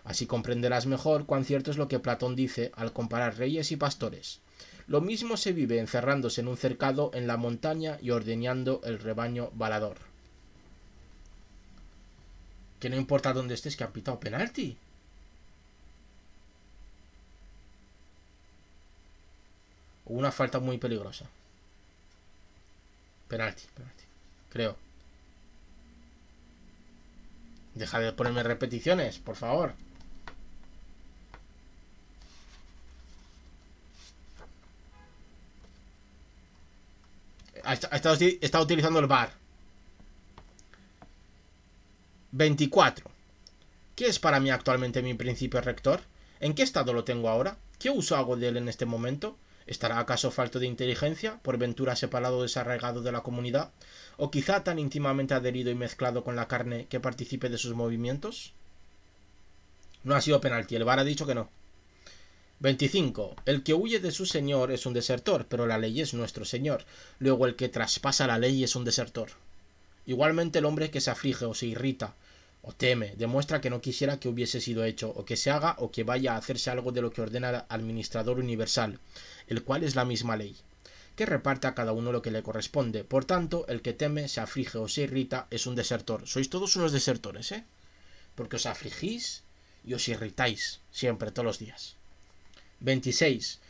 Así comprenderás mejor cuán cierto es lo que Platón dice al comparar reyes y pastores. Lo mismo se vive encerrándose en un cercado en la montaña y ordeñando el rebaño balador. Que no importa dónde estés, que han pitado penalti. Una falta muy peligrosa. Penalti, penalti. Creo. Deja de ponerme repeticiones, por favor. Está estado, utilizando el bar. 24. ¿Qué es para mí actualmente mi principio rector? ¿En qué estado lo tengo ahora? ¿Qué uso hago de él en este momento? ¿Estará acaso falto de inteligencia, por ventura separado o desarraigado de la comunidad? ¿O quizá tan íntimamente adherido y mezclado con la carne que participe de sus movimientos? No ha sido penalti, el VAR ha dicho que no. 25. El que huye de su señor es un desertor, pero la ley es nuestro señor. Luego el que traspasa la ley es un desertor. Igualmente el hombre que se aflige o se irrita o teme, demuestra que no quisiera que hubiese sido hecho, o que se haga o que vaya a hacerse algo de lo que ordena el administrador universal, el cual es la misma ley, que reparte a cada uno lo que le corresponde. Por tanto, el que teme, se aflige o se irrita es un desertor. Sois todos unos desertores, ¿eh? Porque os afligís y os irritáis siempre, todos los días. 26.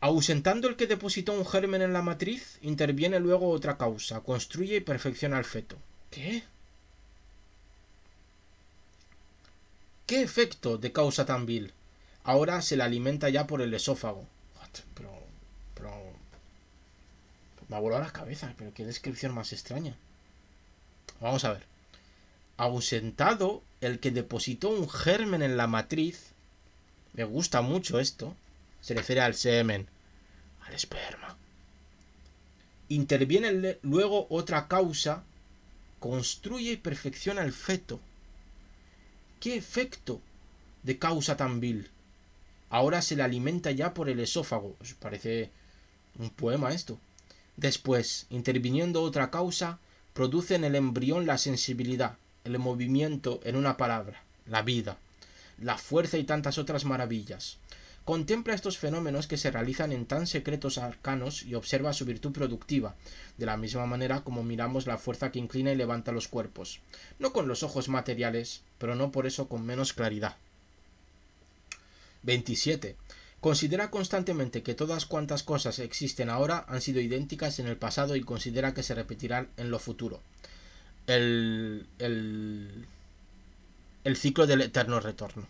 Ausentando el que depositó un germen en la matriz, interviene luego otra causa, construye y perfecciona el feto. ¿Qué? ¿Qué efecto de causa tan vil? Ahora se la alimenta ya por el esófago. Pero, Me ha volado las cabezas, pero qué descripción más extraña. Vamos a ver. Ausentado el que depositó un germen en la matriz. Me gusta mucho esto. Se refiere al semen, al esperma. Interviene luego otra causa, construye y perfecciona el feto ¿Qué efecto de causa tan vil? Ahora se le alimenta ya por el esófago. Parece un poema esto. Después, interviniendo otra causa, produce en el embrión la sensibilidad, el movimiento, en una palabra, la vida, la fuerza y tantas otras maravillas. Contempla estos fenómenos que se realizan en tan secretos arcanos y observa su virtud productiva, de la misma manera como miramos la fuerza que inclina y levanta los cuerpos, no con los ojos materiales, pero no por eso con menos claridad. 27. Considera constantemente que todas cuantas cosas existen ahora han sido idénticas en el pasado y considera que se repetirán en lo futuro. El, el, el ciclo del eterno retorno.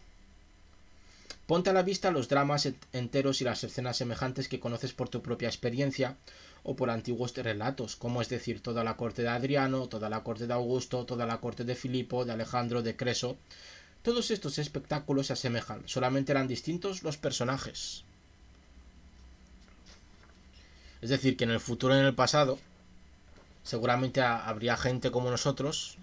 Ponte a la vista los dramas enteros y las escenas semejantes que conoces por tu propia experiencia, o por antiguos relatos, como es decir toda la corte de Adriano, toda la corte de Augusto, toda la corte de Filipo, de Alejandro, de Creso. Todos estos espectáculos se asemejan, solamente eran distintos los personajes. Es decir, que en el futuro y en el pasado, seguramente habría gente como nosotros,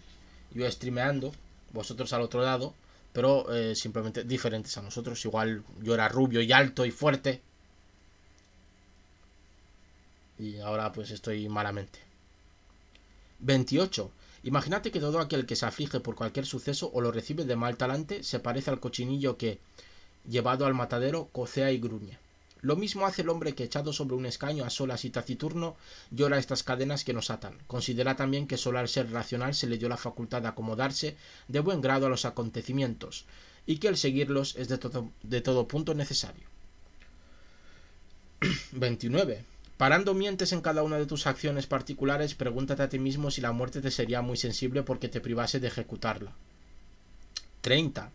yo streameando, vosotros al otro lado, pero eh, simplemente diferentes a nosotros. Igual yo era rubio y alto y fuerte, y ahora pues estoy malamente. 28. Imagínate que todo aquel que se aflige por cualquier suceso o lo recibe de mal talante se parece al cochinillo que, llevado al matadero, cocea y gruña. Lo mismo hace el hombre que echado sobre un escaño a solas y taciturno llora estas cadenas que nos atan. Considera también que solo al ser racional se le dio la facultad de acomodarse de buen grado a los acontecimientos y que el seguirlos es de todo, de todo punto necesario. 29. [clears throat] Parando mientes en cada una de tus acciones particulares, pregúntate a ti mismo si la muerte te sería muy sensible porque te privase de ejecutarla. 30.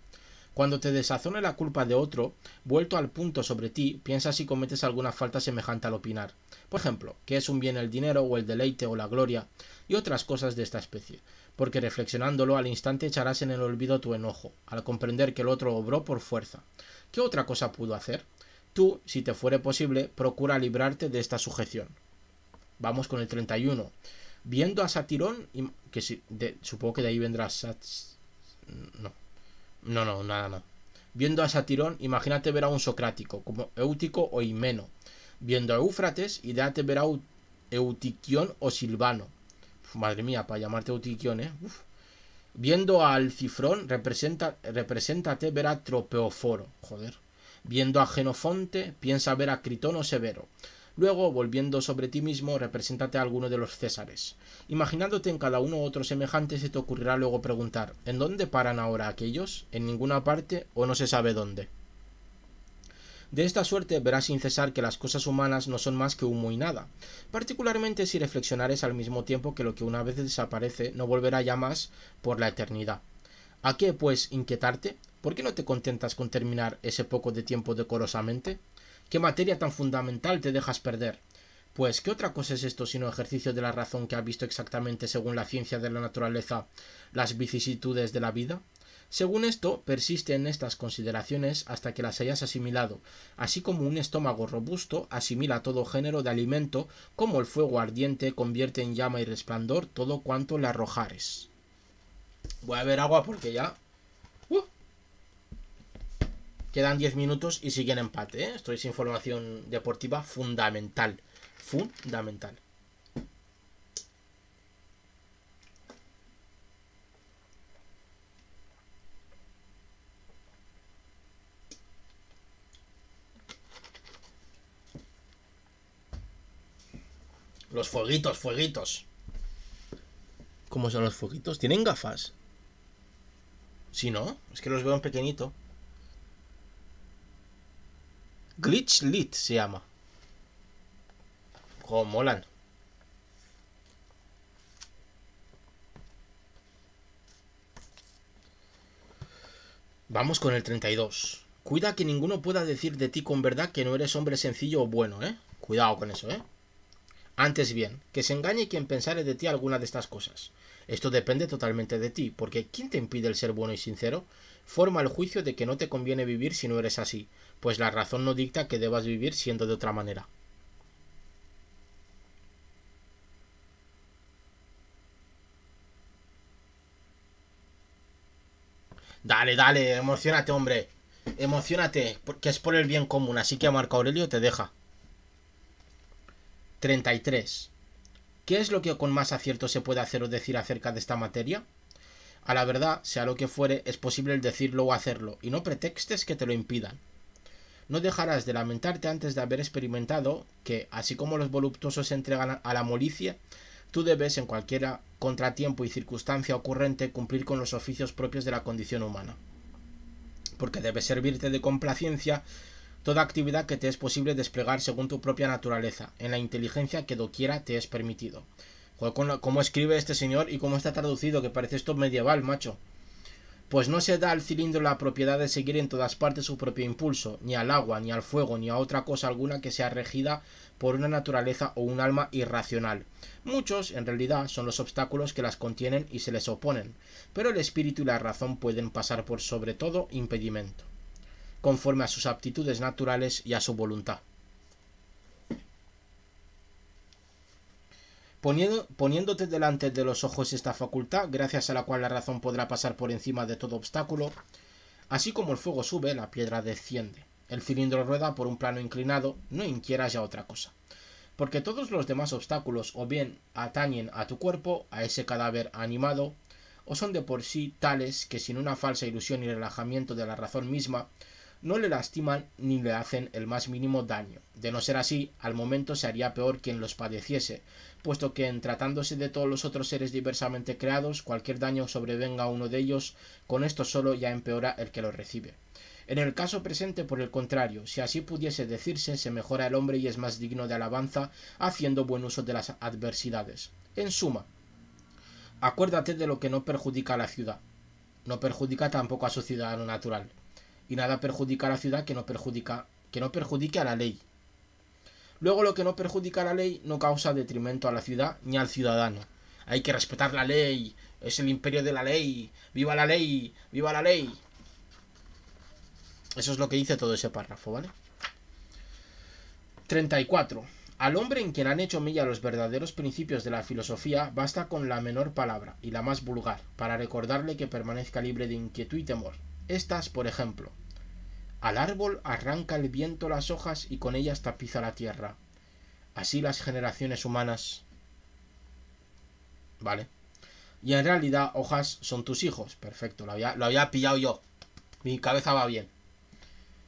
Cuando te desazone la culpa de otro, vuelto al punto sobre ti, piensa si cometes alguna falta semejante al opinar. Por ejemplo, que es un bien el dinero o el deleite o la gloria y otras cosas de esta especie, porque reflexionándolo al instante echarás en el olvido tu enojo, al comprender que el otro obró por fuerza. ¿Qué otra cosa pudo hacer? tú, si te fuere posible, procura librarte de esta sujeción. Vamos con el 31. Viendo a Satirón, que si, supongo que de ahí vendrá Sat... No. No, no, nada, nada. Viendo a Satirón, imagínate ver a un socrático, como Eutico o Himeno. Viendo a Eufrates, ideate ver a Eutiquión o Silvano. madre mía, para llamarte Eutiquión, ¿eh? Viendo al Alcifrón, representa, represéntate ver a Tropeoforo. Joder. Viendo a Genofonte, piensa ver a Critón o Severo. Luego, volviendo sobre ti mismo, represéntate a alguno de los Césares. Imaginándote en cada uno otro semejante, se te ocurrirá luego preguntar ¿En dónde paran ahora aquellos? ¿En ninguna parte o no se sabe dónde? De esta suerte verás sin cesar que las cosas humanas no son más que humo y nada, particularmente si reflexionares al mismo tiempo que lo que una vez desaparece no volverá ya más por la eternidad. ¿A qué, pues, inquietarte? ¿por qué no te contentas con terminar ese poco de tiempo decorosamente? ¿Qué materia tan fundamental te dejas perder? Pues, ¿qué otra cosa es esto sino ejercicio de la razón que ha visto exactamente según la ciencia de la naturaleza las vicisitudes de la vida? Según esto, persiste en estas consideraciones hasta que las hayas asimilado, así como un estómago robusto asimila todo género de alimento, como el fuego ardiente convierte en llama y resplandor todo cuanto le arrojares. Voy a ver agua porque ya Quedan 10 minutos y siguen empate. ¿eh? Estoy Esto es información deportiva fundamental. Fundamental. Los fueguitos, fueguitos. ¿Cómo son los fueguitos? ¿Tienen gafas? Si no, es que los veo en pequeñito. Glitch Lit se llama. Como molan. Vamos con el 32. Cuida que ninguno pueda decir de ti con verdad que no eres hombre sencillo o bueno, ¿eh? Cuidado con eso, ¿eh? Antes bien, que se engañe quien pensare de ti alguna de estas cosas. Esto depende totalmente de ti, porque ¿quién te impide el ser bueno y sincero? Forma el juicio de que no te conviene vivir si no eres así, pues la razón no dicta que debas vivir siendo de otra manera. Dale, dale, emocionate, hombre. Emocionate, porque es por el bien común, así que a Marco Aurelio te deja. 33. ¿Qué es lo que con más acierto se puede hacer o decir acerca de esta materia? A la verdad, sea lo que fuere, es posible el decirlo o hacerlo, y no pretextes que te lo impidan. No dejarás de lamentarte antes de haber experimentado que, así como los voluptuosos se entregan a la molicie, tú debes, en cualquiera contratiempo y circunstancia ocurrente, cumplir con los oficios propios de la condición humana. Porque debes servirte de complacencia toda actividad que te es posible desplegar según tu propia naturaleza, en la inteligencia que doquiera te es permitido. ¿cómo escribe este señor y cómo está traducido? Que parece esto medieval, macho. Pues no se da al cilindro la propiedad de seguir en todas partes su propio impulso, ni al agua, ni al fuego, ni a otra cosa alguna que sea regida por una naturaleza o un alma irracional. Muchos, en realidad, son los obstáculos que las contienen y se les oponen, pero el espíritu y la razón pueden pasar por sobre todo impedimento conforme a sus aptitudes naturales y a su voluntad. poniéndote delante de los ojos esta facultad, gracias a la cual la razón podrá pasar por encima de todo obstáculo, así como el fuego sube, la piedra desciende. El cilindro rueda por un plano inclinado, no inquieras ya otra cosa. Porque todos los demás obstáculos o bien atañen a tu cuerpo, a ese cadáver animado, o son de por sí tales que sin una falsa ilusión y relajamiento de la razón misma, no le lastiman ni le hacen el más mínimo daño. De no ser así, al momento se haría peor quien los padeciese, puesto que en tratándose de todos los otros seres diversamente creados, cualquier daño sobrevenga a uno de ellos, con esto solo ya empeora el que lo recibe. En el caso presente, por el contrario, si así pudiese decirse, se mejora el hombre y es más digno de alabanza, haciendo buen uso de las adversidades. En suma, acuérdate de lo que no perjudica a la ciudad. No perjudica tampoco a su ciudadano natural y nada perjudica a la ciudad que no, perjudica, que no perjudique a la ley. Luego lo que no perjudica a la ley no causa detrimento a la ciudad ni al ciudadano. Hay que respetar la ley, es el imperio de la ley, viva la ley, viva la ley. Eso es lo que dice todo ese párrafo, ¿vale? 34. Al hombre en quien han hecho mella los verdaderos principios de la filosofía basta con la menor palabra y la más vulgar para recordarle que permanezca libre de inquietud y temor. Estas, por ejemplo, al árbol arranca el viento las hojas y con ellas tapiza la tierra. Así las generaciones humanas. Vale. Y en realidad, hojas son tus hijos. Perfecto, lo había, lo había pillado yo. Mi cabeza va bien.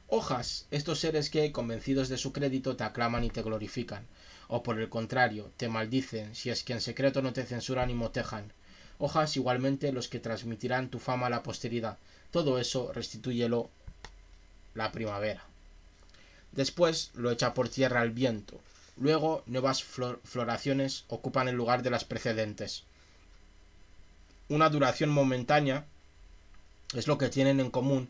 Hojas, estos seres que, convencidos de su crédito, te aclaman y te glorifican. O por el contrario, te maldicen, si es que en secreto no te censuran y motejan. Hojas, igualmente, los que transmitirán tu fama a la posteridad todo eso restitúyelo la primavera. Después lo echa por tierra el viento. Luego nuevas floraciones ocupan el lugar de las precedentes. Una duración momentánea es lo que tienen en común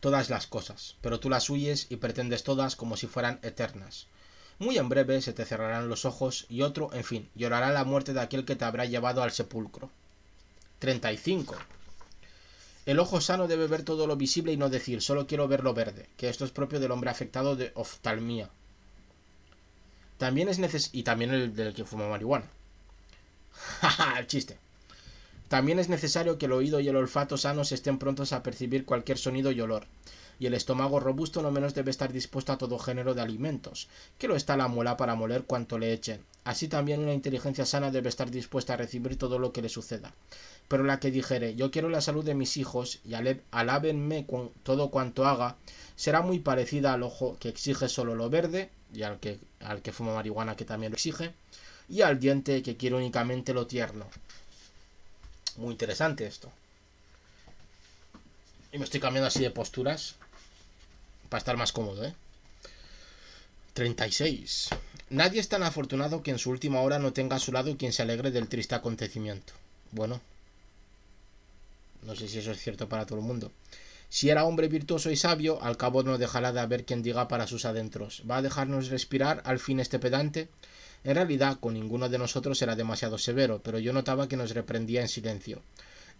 todas las cosas, pero tú las huyes y pretendes todas como si fueran eternas. Muy en breve se te cerrarán los ojos y otro, en fin, llorará la muerte de aquel que te habrá llevado al sepulcro. 35. El ojo sano debe ver todo lo visible y no decir, solo quiero ver lo verde, que esto es propio del hombre afectado de oftalmía. También es y también el del que fuma marihuana. Jaja, [laughs] el chiste. También es necesario que el oído y el olfato sanos estén prontos a percibir cualquier sonido y olor y el estómago robusto no menos debe estar dispuesto a todo género de alimentos, que lo está la muela para moler cuanto le echen. Así también una inteligencia sana debe estar dispuesta a recibir todo lo que le suceda. Pero la que dijere yo quiero la salud de mis hijos y alábenme con todo cuanto haga, será muy parecida al ojo que exige solo lo verde, y al que, al que fuma marihuana que también lo exige, y al diente que quiere únicamente lo tierno. Muy interesante esto. Y me estoy cambiando así de posturas. Para estar más cómodo, ¿eh? 36. Nadie es tan afortunado que en su última hora no tenga a su lado quien se alegre del triste acontecimiento. Bueno. No sé si eso es cierto para todo el mundo. Si era hombre virtuoso y sabio, al cabo no dejará de haber quien diga para sus adentros. ¿Va a dejarnos respirar al fin este pedante? En realidad, con ninguno de nosotros era demasiado severo, pero yo notaba que nos reprendía en silencio.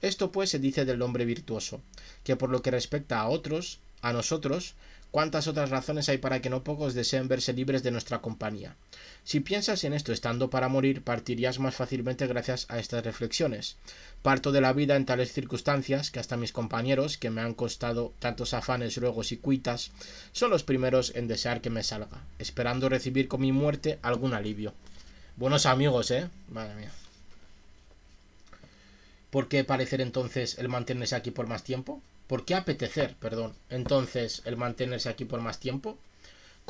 Esto pues se dice del hombre virtuoso, que por lo que respecta a otros, a nosotros, cuántas otras razones hay para que no pocos deseen verse libres de nuestra compañía. Si piensas en esto estando para morir, partirías más fácilmente gracias a estas reflexiones. Parto de la vida en tales circunstancias que hasta mis compañeros, que me han costado tantos afanes, ruegos y cuitas, son los primeros en desear que me salga, esperando recibir con mi muerte algún alivio. Buenos amigos, ¿eh? Madre mía. ¿Por qué parecer entonces el mantenerse aquí por más tiempo? ¿Por qué apetecer, perdón, entonces el mantenerse aquí por más tiempo?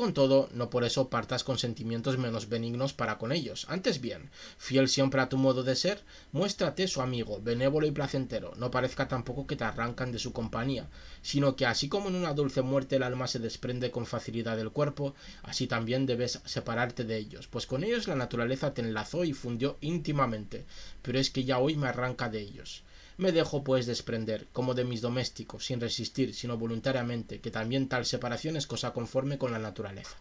Con todo, no por eso partas con sentimientos menos benignos para con ellos. Antes bien, fiel siempre a tu modo de ser, muéstrate su amigo, benévolo y placentero. No parezca tampoco que te arrancan de su compañía, sino que así como en una dulce muerte el alma se desprende con facilidad del cuerpo, así también debes separarte de ellos, pues con ellos la naturaleza te enlazó y fundió íntimamente, pero es que ya hoy me arranca de ellos me dejo pues desprender, como de mis domésticos, sin resistir, sino voluntariamente, que también tal separación es cosa conforme con la naturaleza.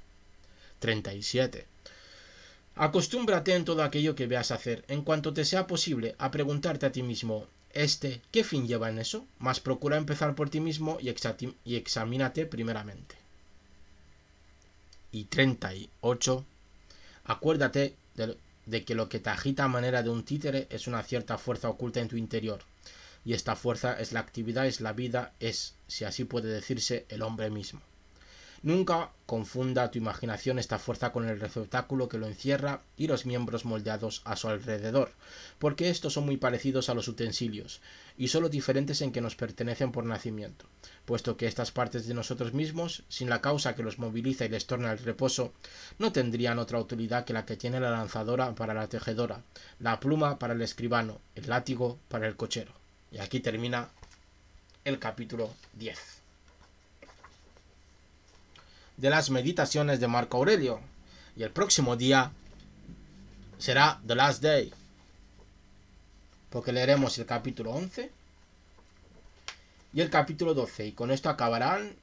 37. Acostúmbrate en todo aquello que veas hacer, en cuanto te sea posible, a preguntarte a ti mismo, ¿este qué fin lleva en eso? Mas procura empezar por ti mismo y, examínate primeramente. Y 38. Acuérdate de que lo que te agita a manera de un títere es una cierta fuerza oculta en tu interior, y esta fuerza es la actividad, es la vida, es, si así puede decirse, el hombre mismo. Nunca confunda tu imaginación esta fuerza con el receptáculo que lo encierra y los miembros moldeados a su alrededor, porque estos son muy parecidos a los utensilios, y solo diferentes en que nos pertenecen por nacimiento, puesto que estas partes de nosotros mismos, sin la causa que los moviliza y les torna al reposo, no tendrían otra utilidad que la que tiene la lanzadora para la tejedora, la pluma para el escribano, el látigo para el cochero. Y aquí termina el capítulo 10 de las meditaciones de Marco Aurelio. Y el próximo día será The Last Day. Porque leeremos el capítulo 11 y el capítulo 12. Y con esto acabarán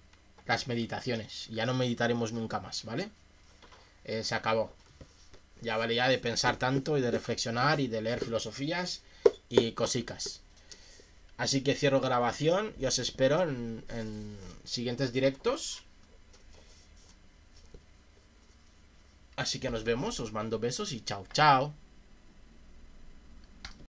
las meditaciones. Ya no meditaremos nunca más, ¿vale? Eh, se acabó. Ya vale ya de pensar tanto y de reflexionar y de leer filosofías y cosicas. Así que cierro grabación y os espero en, siguientes directos. Así que nos vemos, os mando besos y chao, chao.